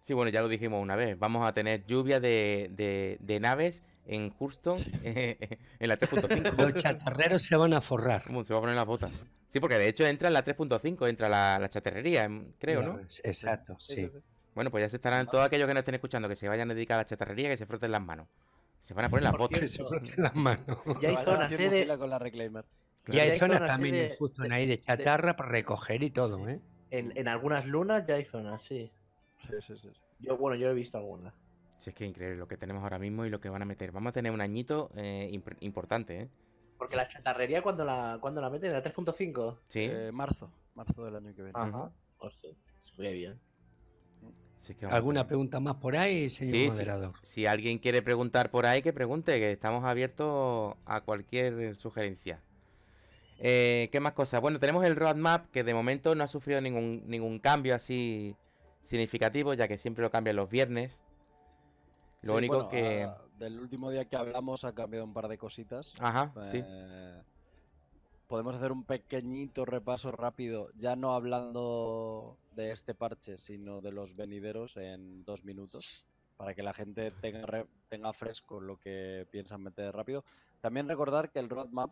Sí, bueno, ya lo dijimos una vez. Vamos a tener lluvia de, de, naves en justo en la 3.5. Los chatarreros se van a forrar. ¿Cómo se van a poner las botas. Sí, porque de hecho entra en la 3.5, entra la, chatarrería, em, creo, ¿no? Exacto, sí. Bueno, pues ya se estarán todos aquellos que nos estén escuchando, que se vayan a dedicar a la chatarrería, que se froten las manos. Se van a poner las botas. Ya hay zonas de... Con la reclaimer. Ya hay, zonas, también justo ahí de chatarra para recoger y todo, ¿eh? En, en, algunas lunas ya hay zonas, sí. Yo, bueno, yo he visto alguna. Si es que increíble lo que tenemos ahora mismo y lo que van a meter. Vamos a tener un añito eh, importante, ¿eh? Porque la chatarrería, cuando la, cuando la meten? ¿La 3.5? Sí. Eh, marzo. Marzo del año que viene. Ajá. Pues sea, bien. ¿Alguna pregunta más por ahí, señor moderador? Si alguien quiere preguntar por ahí, que pregunte, que estamos abiertos a cualquier sugerencia. Eh, ¿Qué más cosas? Bueno, tenemos el roadmap que de momento no ha sufrido ningún, ningún cambio así significativo, ya que siempre lo cambian los viernes. Lo único que. Ah, del último día que hablamos ha cambiado un par de cositas. Ajá, eh, sí. Podemos hacer un pequeñito repaso rápido, ya no hablando de este parche, sino de los venideros en dos minutos, para que la gente tenga, tenga fresco lo que piensan meter rápido. También recordar que el roadmap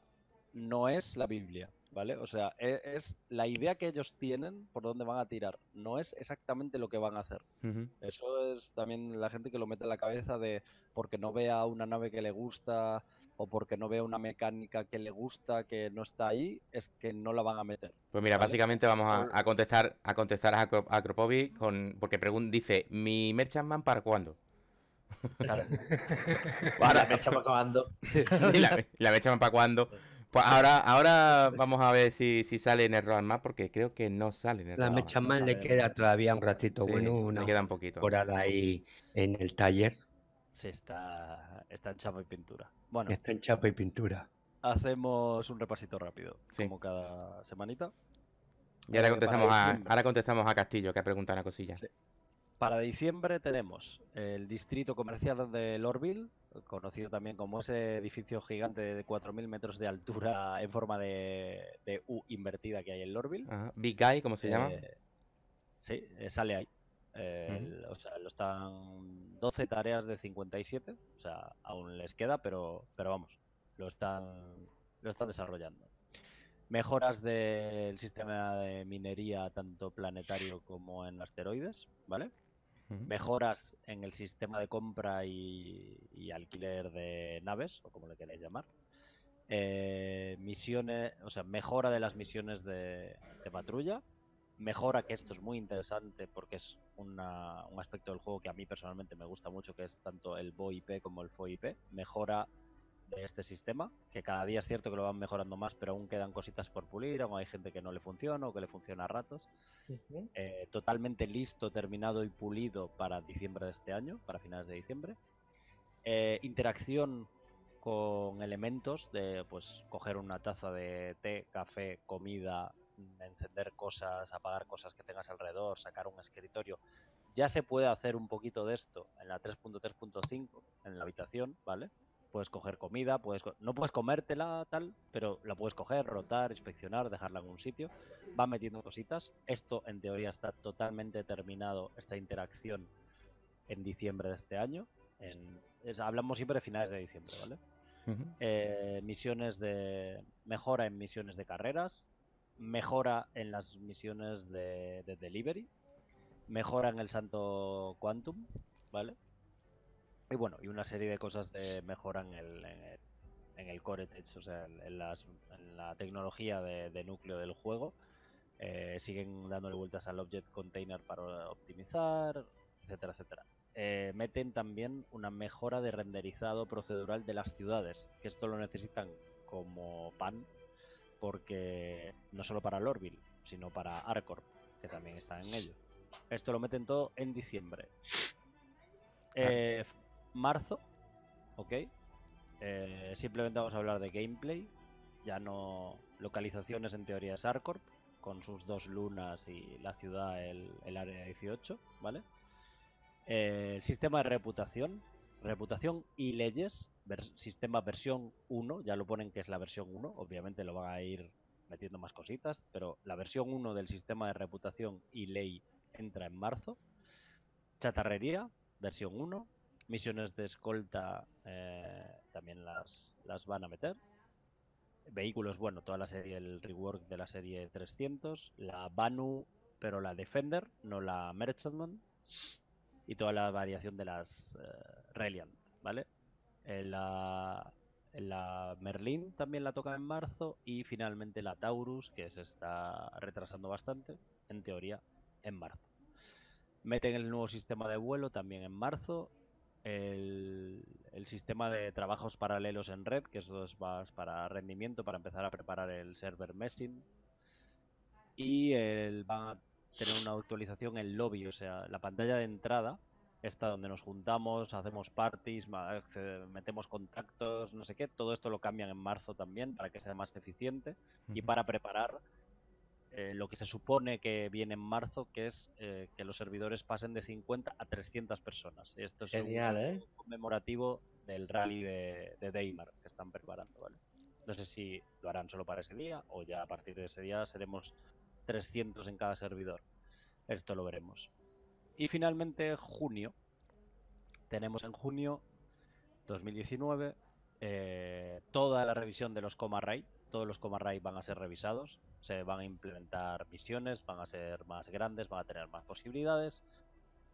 no es la Biblia. ¿Vale? O sea, e, es, la idea que ellos tienen por dónde van a tirar, no es exactamente lo que van a hacer. Eso es también la gente que lo mete en la cabeza de porque no vea una nave que le gusta o porque no vea una mecánica que le gusta que no está ahí, es que no la van a meter. Pues mira, básicamente vamos a, contestar a contestar a, con porque pregunta dice, ¿mi Merchantman para cuándo? la mecha para cuándo. la, la para cuándo. Pues ahora, ahora pues vamos a ver si, si sale en el error más, porque creo que no sale en el La mecha más le queda todavía un ratito, bueno, una le queda un poquito. por ahí en el taller. Sí, está, está en chapa y pintura. Bueno. Está en chapa y pintura. Hacemos un repasito rápido, como cada semanita. Y ahora eh, contestamos, a, ahora contestamos a Castillo, que ha preguntado una cosilla. Sí. Para diciembre tenemos el distrito comercial de Lorville, conocido también como ese edificio gigante de 4.000 metros de altura en forma de, U invertida que hay en Lorville. Big Guy, ¿cómo se llama? Eh, sí, eh, sale ahí. o sea, lo están 12 tareas de 57, o sea, aún les queda, pero, pero vamos, lo están, lo están desarrollando. Mejoras del sistema de minería, tanto planetario como en asteroides, ¿vale? mejoras en el sistema de compra y, alquiler de naves, o como le queráis llamar. Eh, misiones, o sea, mejora de las misiones de, patrulla. Mejora, que esto es muy interesante porque es una, un aspecto del juego que a mí personalmente me gusta mucho, que es tanto el BOIP como el FOIP. Mejora de este sistema, que cada día es cierto que lo van mejorando más, pero aún quedan cositas por pulir, aún hay gente que no le funciona o que le funciona a ratos. Eh, totalmente listo, terminado y pulido para diciembre de este año, para finales de diciembre. Eh, interacción con elementos de pues coger una taza de té, café, comida, encender cosas, apagar cosas que tengas alrededor, sacar un escritorio. Ya se puede hacer un poquito de esto en la 3.3.5, en la habitación, ¿vale? puedes coger comida, puedes no puedes comértela tal, pero la puedes coger, rotar, inspeccionar, dejarla en algún sitio. Va metiendo cositas. Esto en teoría está totalmente terminado, esta interacción, en diciembre de este año. hablamos siempre de finales de diciembre, ¿vale? Eh, misiones de... Mejora en misiones de carreras, mejora en las misiones de delivery, mejora en el santo quantum, ¿vale? Y bueno, y una serie de cosas de mejora en el, en el, en core o sea, en, la tecnología de, núcleo del juego. Eh, siguen dándole vueltas al Object Container para optimizar, etcétera, etcétera. Eh, meten también una mejora de renderizado procedural de las ciudades, que esto lo necesitan como pan, porque no solo para Lorville, sino para Arcor, que también está en ello. Esto lo meten todo en diciembre. Eh, marzo, ¿ok? Eh, simplemente vamos a hablar de gameplay, ya no localizaciones en teoría es Arcorp, con sus dos lunas y la ciudad, el, área 18, ¿vale? El eh, sistema de reputación, reputación y leyes, sistema versión 1, ya lo ponen que es la versión 1, obviamente lo van a ir metiendo más cositas, pero la versión 1 del sistema de reputación y ley entra en marzo. Chatarrería, versión 1. Misiones de escolta eh, también las, las van a meter. Vehículos, bueno, toda la serie, el rework de la serie 300. La Banu, pero la Defender, no la Merchantman. Y toda la variación de las eh, Reliant, ¿vale? Eh, la, la Merlin también la toca en marzo. Y finalmente la Taurus, que se está retrasando bastante, en teoría, en marzo. Meten el nuevo sistema de vuelo también en marzo el, sistema de trabajos paralelos en red, que eso es más para rendimiento, para empezar a preparar el server messing. Y el, va a tener una actualización en lobby, o sea, la pantalla de entrada, está donde nos juntamos, hacemos parties, eh, metemos contactos, no sé qué, todo esto lo cambian en marzo también para que sea más eficiente y para preparar eh, lo que se supone que viene en marzo, que es eh, que los servidores pasen de 50 a 300 personas. esto es ¿eh? un, conmemorativo del rally de, de que están preparando, No sé si lo harán solo para ese día o ya a partir de ese día seremos 300 en cada servidor. Esto lo veremos. Y finalmente, junio. Tenemos en junio 2019 toda la revisión de los Coma Ray, todos los Comarray van a ser revisados, se van a implementar misiones, van a ser más grandes, van a tener más posibilidades.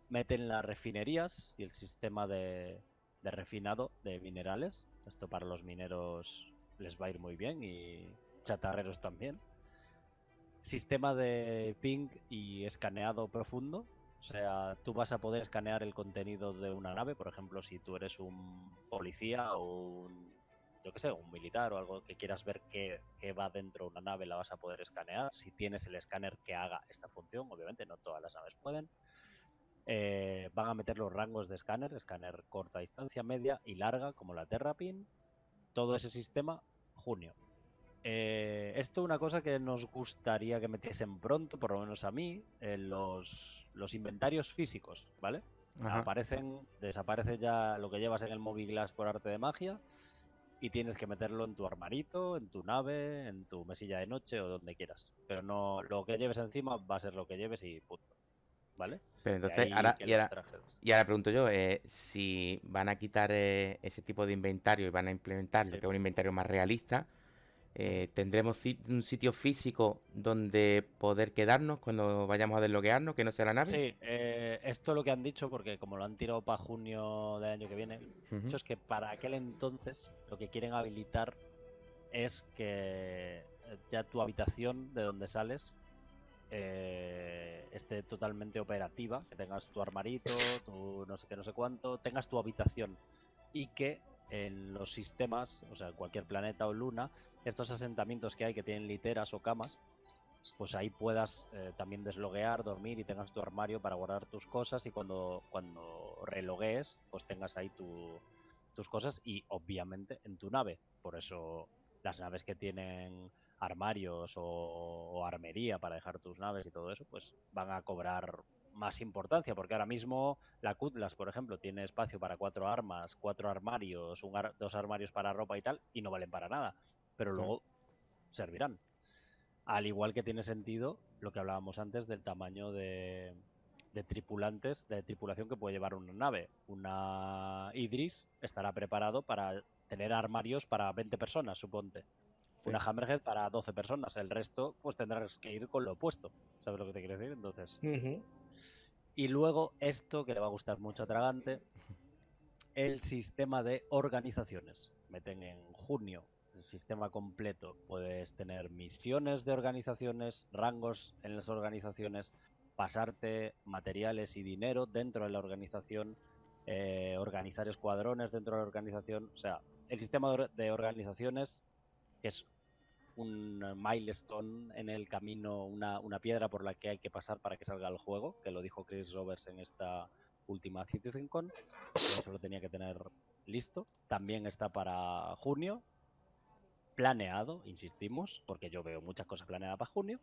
Meten las refinerías y el sistema de, de refinado de minerales. Esto para los mineros les va a ir muy bien y chatarreros también. Sistema de ping y escaneado profundo. O sea, tú vas a poder escanear el contenido de una nave, por ejemplo, si tú eres un policía o un yo que sé, un militar o algo que quieras ver qué va dentro de una nave, la vas a poder escanear. Si tienes el escáner que haga esta función, obviamente no todas las naves pueden. Eh, van a meter los rangos de escáner, escáner corta distancia, media y larga, como la Terrapin. Todo ese sistema, junio. Eh, esto una cosa que nos gustaría que metiesen pronto, por lo menos a mí, los, los, inventarios físicos, ¿vale? Aparecen, desaparece ya lo que llevas en el Movie Glass por arte de magia y tienes que meterlo en tu armarito, en tu nave, en tu mesilla de noche o donde quieras. Pero no lo que lleves encima va a ser lo que lleves y punto. ¿Vale? Pero entonces, y, ahora, pregunto yo, eh, si van a quitar eh, ese tipo de inventario y van a implementar que es un inventario más realista, eh, tendremos un sitio físico donde poder quedarnos cuando vayamos a desbloquearnos, que no sea la nave. Sí, eh, esto es lo que han dicho, porque como lo han tirado para junio del año que viene, uh es que para aquel entonces lo que quieren habilitar es que eh, ya tu habitación de donde sales esté totalmente operativa, que tengas tu armarito, tu no sé qué, no sé cuánto, tengas tu habitación y que en los sistemas, o sea, en cualquier planeta o luna, estos asentamientos que hay que tienen literas o camas, pues ahí puedas eh, también desloguear, dormir y tengas tu armario para guardar tus cosas y cuando, cuando reloguees, pues tengas ahí tus cosas y obviamente en tu nave. Por eso las naves que tienen armarios o armería para dejar tus naves y todo eso, pues van a cobrar más importancia, porque ahora mismo la Cutlas, por ejemplo, tiene espacio para cuatro armas, cuatro armarios, dos armarios para ropa y tal, y no valen para nada, pero luego servirán. Al igual que tiene sentido lo que hablábamos antes del tamaño de, tripulantes, de tripulación que puede llevar una nave. Una Idris estará preparado para tener armarios para 20 personas, suponte. Una Hammerhead para 12 personas. El resto, pues tendrás que ir con lo opuesto. ¿Sabes lo que te quiero decir? Entonces, y luego esto, que le va a gustar mucho a Tragante, el sistema de organizaciones. Meten en junio el sistema completo. Puedes tener misiones de organizaciones, rangos en las organizaciones, pasarte materiales y dinero dentro de la organización, eh, organizar escuadrones dentro de la organización. O sea, el sistema de organizaciones, es un eh, milestone en el camino, una, una, piedra por la que hay que pasar para que salga el juego, que lo dijo Chris Roberts en esta última CitizenCon, eso lo tenía que tener listo. También está para junio, planeado, insistimos, porque yo veo muchas cosas planeadas para junio.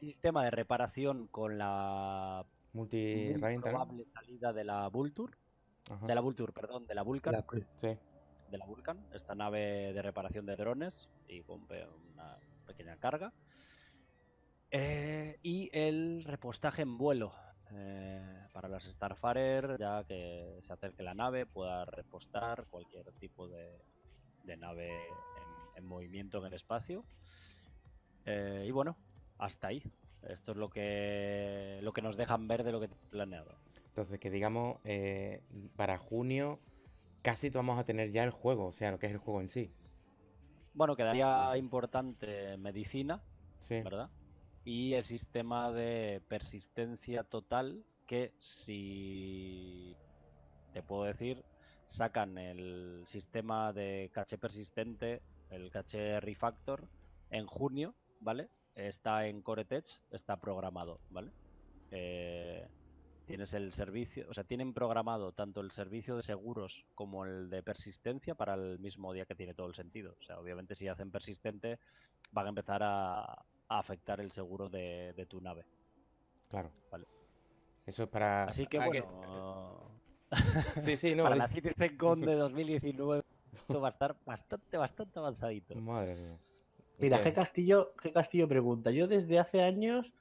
Sistema de reparación con la Multi probable salida de la Vulture, de la Vulture, perdón, de la Vulcan. sí de la Vulcan, esta nave de reparación de drones y con una pequeña carga. Eh, y el repostaje en vuelo eh, para las Starfarer, ya que se acerque la nave, pueda repostar cualquier tipo de, nave en, movimiento en el espacio. Eh, y bueno, hasta ahí. Esto es lo que, lo que nos dejan ver de lo que he planeado. Entonces, que digamos, para junio casi vamos a tener ya el juego, o sea, lo que es el juego en sí. Bueno, quedaría importante medicina, ¿verdad? Y el sistema de persistencia total que si te puedo decir, sacan el sistema de caché persistente, el caché refactor, en junio, ¿vale? Está en Coretech, está programado, ¿vale? Eh, Tienes el servicio, o sea, tienen programado tanto el servicio de seguros como el de persistencia para el mismo día que tiene todo el sentido. O sea, obviamente si hacen persistente van a empezar a, afectar el seguro de, tu nave. Claro. Eso es para... Así que ah, bueno... sí, sí, no. para la CitizenCon de 2019 esto va a estar bastante, bastante avanzadito. Madre mía. Mira, G. Castillo, G. Castillo pregunta, yo desde hace años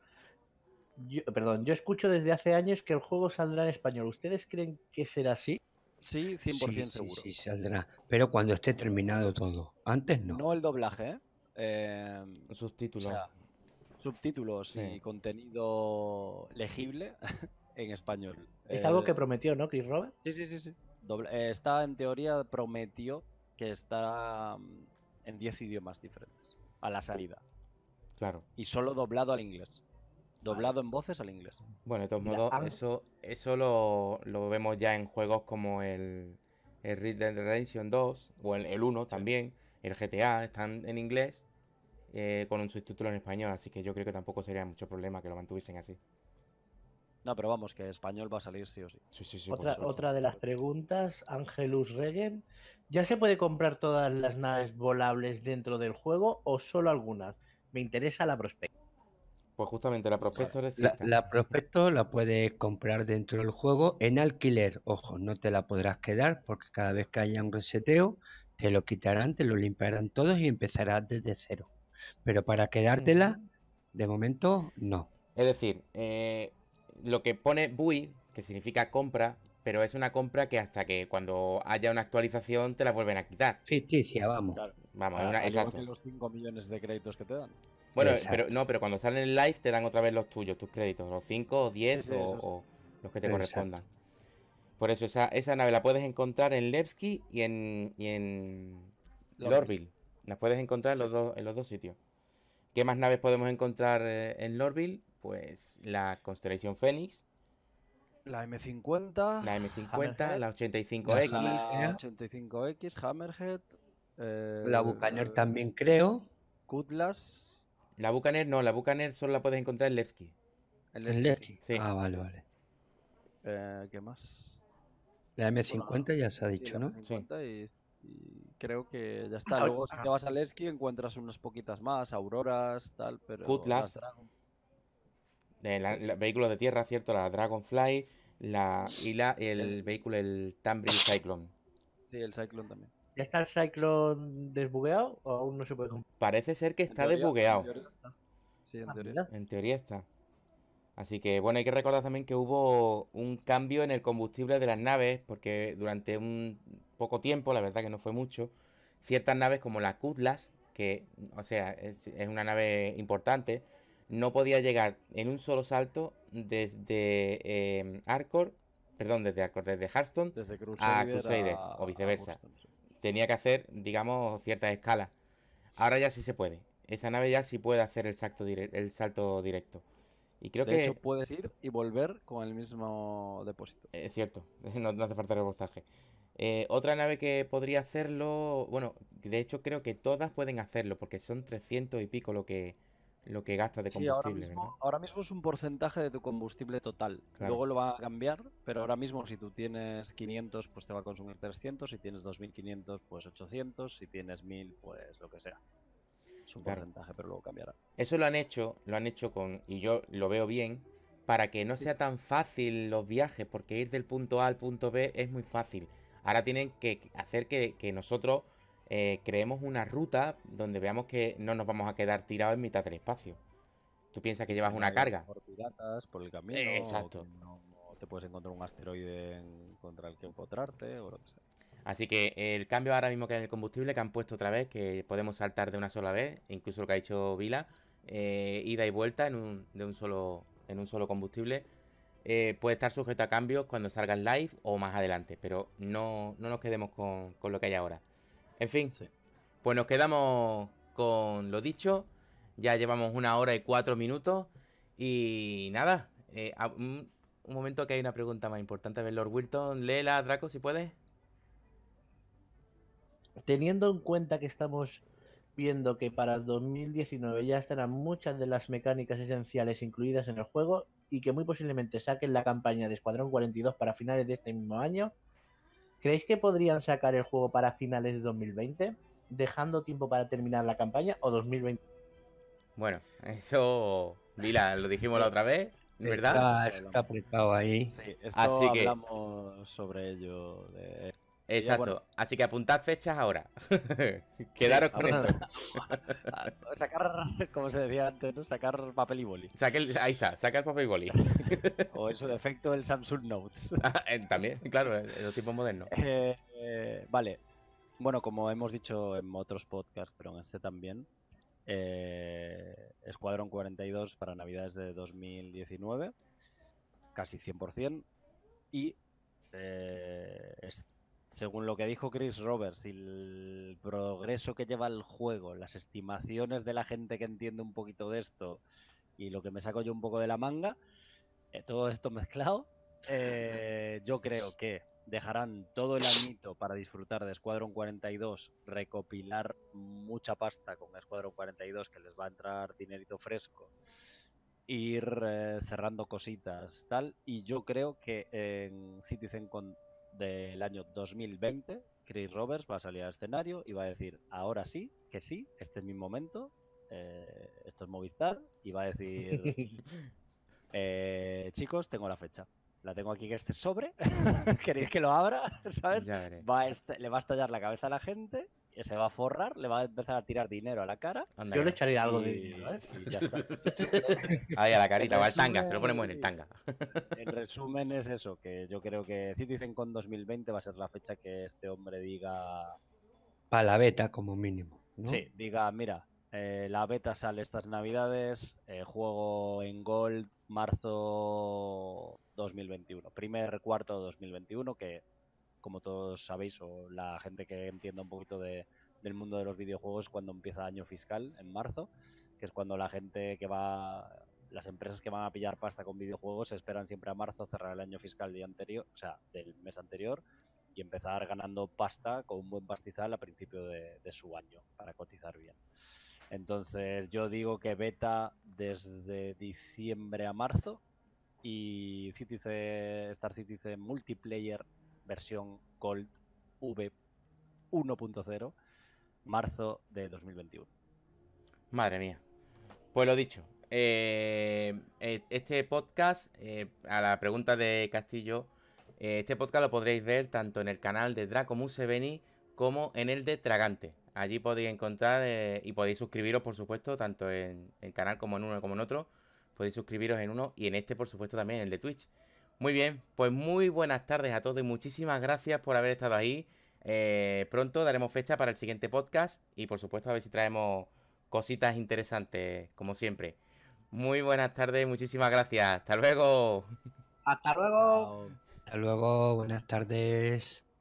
perdón, yo escucho desde hace años que el juego saldrá en español. ¿Ustedes creen que será así? Sí, 100% seguro. Sí, saldrá, pero cuando esté terminado todo. Antes no. No el doblaje, ¿eh? subtítulos. subtítulos y contenido legible en español. Es algo eh, que prometió, ¿no, Chris Robert? Sí, sí, sí. sí. Eh, está, en teoría, prometió que está mm, en 10 idiomas diferentes a la salida. Claro. Y solo doblado al inglés. Doblado en voces al inglés. Bueno, de todos modos, eso, eso lo, vemos ya en juegos como el, el Red Dead Redemption 2 o el, el 1 también, el GTA, están en inglés eh, con un subtítulo en español, así que yo creo que tampoco sería mucho problema que lo mantuviesen así. No, pero vamos, que español va a salir sí o sí. otra, de las preguntas, Angelus Regen. ¿Ya se puede comprar todas las naves volables dentro del juego o solo algunas? Me interesa la prospecta pues justamente la prospecto la, prospecto la puedes comprar dentro del juego en alquiler. Ojo, no te la podrás quedar porque cada vez que haya un reseteo te lo quitarán, te lo limpiarán todos y empezarás desde cero. Pero para quedártela, de momento no. Es decir, eh, lo que pone BUI, que significa compra, pero es una compra que hasta que cuando haya una actualización te la vuelven a quitar. sí, sí sí Vamos, vamos exacto. los 5 millones de créditos que te dan. Bueno, pero no, pero cuando salen en live te dan otra vez los tuyos, tus créditos, los 5 o 10 o, los que te correspondan. Por eso esa, nave la puedes encontrar en Levski y en, en Lorville. Las puedes encontrar en los, dos, en los dos sitios. ¿Qué más naves podemos encontrar eh, en Lorville? Pues la Constellation Phoenix. La M50. La M50, la 85X. La 85X, Hammerhead. la eh, Bucanor también creo. Cutlass. La Bucaner no, la Bucaner solo la puedes encontrar en Levski. ¿En Ah, vale, vale. Eh, ¿Qué más? La M50 ya se ha dicho, ¿no? Sí. Y, creo que ya está. Ah, Luego, si te ah. vas a Levski, encuentras unas poquitas más, Auroras, tal, pero. Vehículo vehículo de tierra, cierto, la Dragonfly la, y el, vehículo, el Tambri Cyclone. Sí, el Cyclone también. ¿Ya está el Cyclone desbugueado o aún no se puede Parece ser que está desbugueado. Sí, ah, en teoría. está. Así que bueno, hay que recordar también que hubo un cambio en el combustible de las naves, porque durante un poco tiempo, la verdad que no fue mucho, ciertas naves como la Cutlass, que o sea, es, una nave importante, no podía llegar en un solo salto desde eh, perdón, desde desde Hearthstone a Crusader, o viceversa tenía que hacer, digamos, ciertas escalas. Ahora ya sí se puede. Esa nave ya sí puede hacer el salto, directo. Y creo de que... hecho, puedes ir y volver con el mismo depósito. Es eh, cierto, no, hace falta el repostaje. Eh, otra nave que podría hacerlo, bueno, de hecho creo que todas pueden hacerlo, porque son 300 y pico lo que, lo que gastas de combustible. ahora, mismo, es un porcentaje de tu combustible total. Luego lo va a cambiar, pero ahora mismo si tú tienes 500, pues te va a consumir 300, si tienes 2500, pues 800, si tienes 1000, pues lo que sea. Es un porcentaje, pero luego cambiará. Eso lo han hecho, lo han hecho con, y yo lo veo bien, para que no sea tan fácil los viajes, porque ir del punto A al punto B es muy fácil. Ahora tienen que hacer que nosotros eh, creemos una ruta donde veamos que no nos vamos a quedar tirados en mitad del espacio. Tú piensas que llevas una carga. Por piratas, por el camino. Eh, exacto. no, te puedes encontrar un asteroide contra el que empotrarte o lo que sea. Así que el cambio ahora mismo que hay en el combustible que han puesto otra vez, que podemos saltar de una sola vez, incluso lo que ha dicho Vila, eh, ida y vuelta en un, de un solo, en un solo combustible, puede estar sujeto a cambios cuando salga en live o más adelante, pero no, nos quedemos con lo que hay ahora. En fin, pues nos quedamos con lo dicho. Ya llevamos una hora y cuatro minutos. Y nada, eh, un, momento que hay una pregunta más importante. de Lord Wilton, léela, Draco, si puedes. Teniendo en cuenta que estamos viendo que para 2019 ya estarán muchas de las mecánicas esenciales incluidas en el juego y que muy posiblemente saquen la campaña de Escuadrón 42 para finales de este mismo año, ¿Creéis que podrían sacar el juego para finales de 2020, dejando tiempo para terminar la campaña o 2020? Bueno, eso, Dila, lo dijimos la otra vez, ¿verdad? Está, ahí. Sí, esto hablamos sobre ello de Exacto. Así que apuntad fechas ahora. Quedaros con eso. sacar, como se decía antes, Sacar papel y boli. ahí está, sacar papel y boli. o eso de defecto el Samsung Notes. Ah, eh, también, claro, eh, los tipo modernos. Eh, vale. Bueno, como hemos dicho en otros podcasts, pero en este también, eh, Escuadrón 42 para Navidades de 2019, casi 100%. Y eh, según lo que dijo Chris Roberts y el progreso que lleva el juego, las estimaciones de la gente que entiende un poquito de esto y lo que me saco yo un poco de la manga, eh, todo esto mezclado, eh, yo creo que dejarán todo el almito para disfrutar de Squadron 42, recopilar mucha pasta con Squadron 42 que les va a entrar dinerito fresco ir eh, cerrando cositas, tal. Y yo creo que en Citizen con del año 2020, Chris Roberts va a salir al escenario y va a decir, ahora sí, que sí, este es mi momento, eh, esto es Movistar, y va a decir, eh, chicos, tengo la fecha. La tengo aquí que este sobre. ¿Queréis que lo abra? ¿Sabes? le va a estallar la cabeza a la gente se va a forrar, le va a empezar a tirar dinero a la cara. Yo le echaría algo de dinero. ¿eh? Ahí a la carita, va al tanga, se lo ponemos en el tanga. En resumen es eso, que yo creo que con 2020 va a ser la fecha que este hombre diga... Para la beta como mínimo. Sí, diga, mira, eh, la beta sale estas navidades, eh, juego en Gold marzo 2021, primer cuarto de 2021, que como todos sabéis, o la gente que entiende un poquito del mundo de los videojuegos, cuando empieza año fiscal, en marzo, que es cuando la gente que va, las empresas que van a pillar pasta con videojuegos esperan siempre a marzo cerrar el año fiscal del mes anterior, y empezar ganando pasta con un buen pastizal a principio de, su año para cotizar bien. Entonces yo digo que beta desde diciembre a marzo y Citizen, Star Citizen Multiplayer versión Gold V 1.0, marzo de 2021. Madre mía. Pues lo dicho, eh, eh, este podcast, eh, a la pregunta de Castillo, este podcast lo podréis ver tanto en el canal de Draco Museveni como en el de Tragante. Allí podéis encontrar y podéis suscribiros, por supuesto, tanto en el canal como en uno como en otro. Podéis suscribiros en uno y en este, por supuesto, también el de Twitch. Muy bien, pues muy buenas tardes a todos y muchísimas gracias por haber estado ahí. Eh, pronto daremos fecha para el siguiente podcast y por supuesto a ver si traemos cositas interesantes, como siempre. Muy buenas tardes, muchísimas gracias. Hasta luego. Hasta luego. Hasta luego, buenas tardes.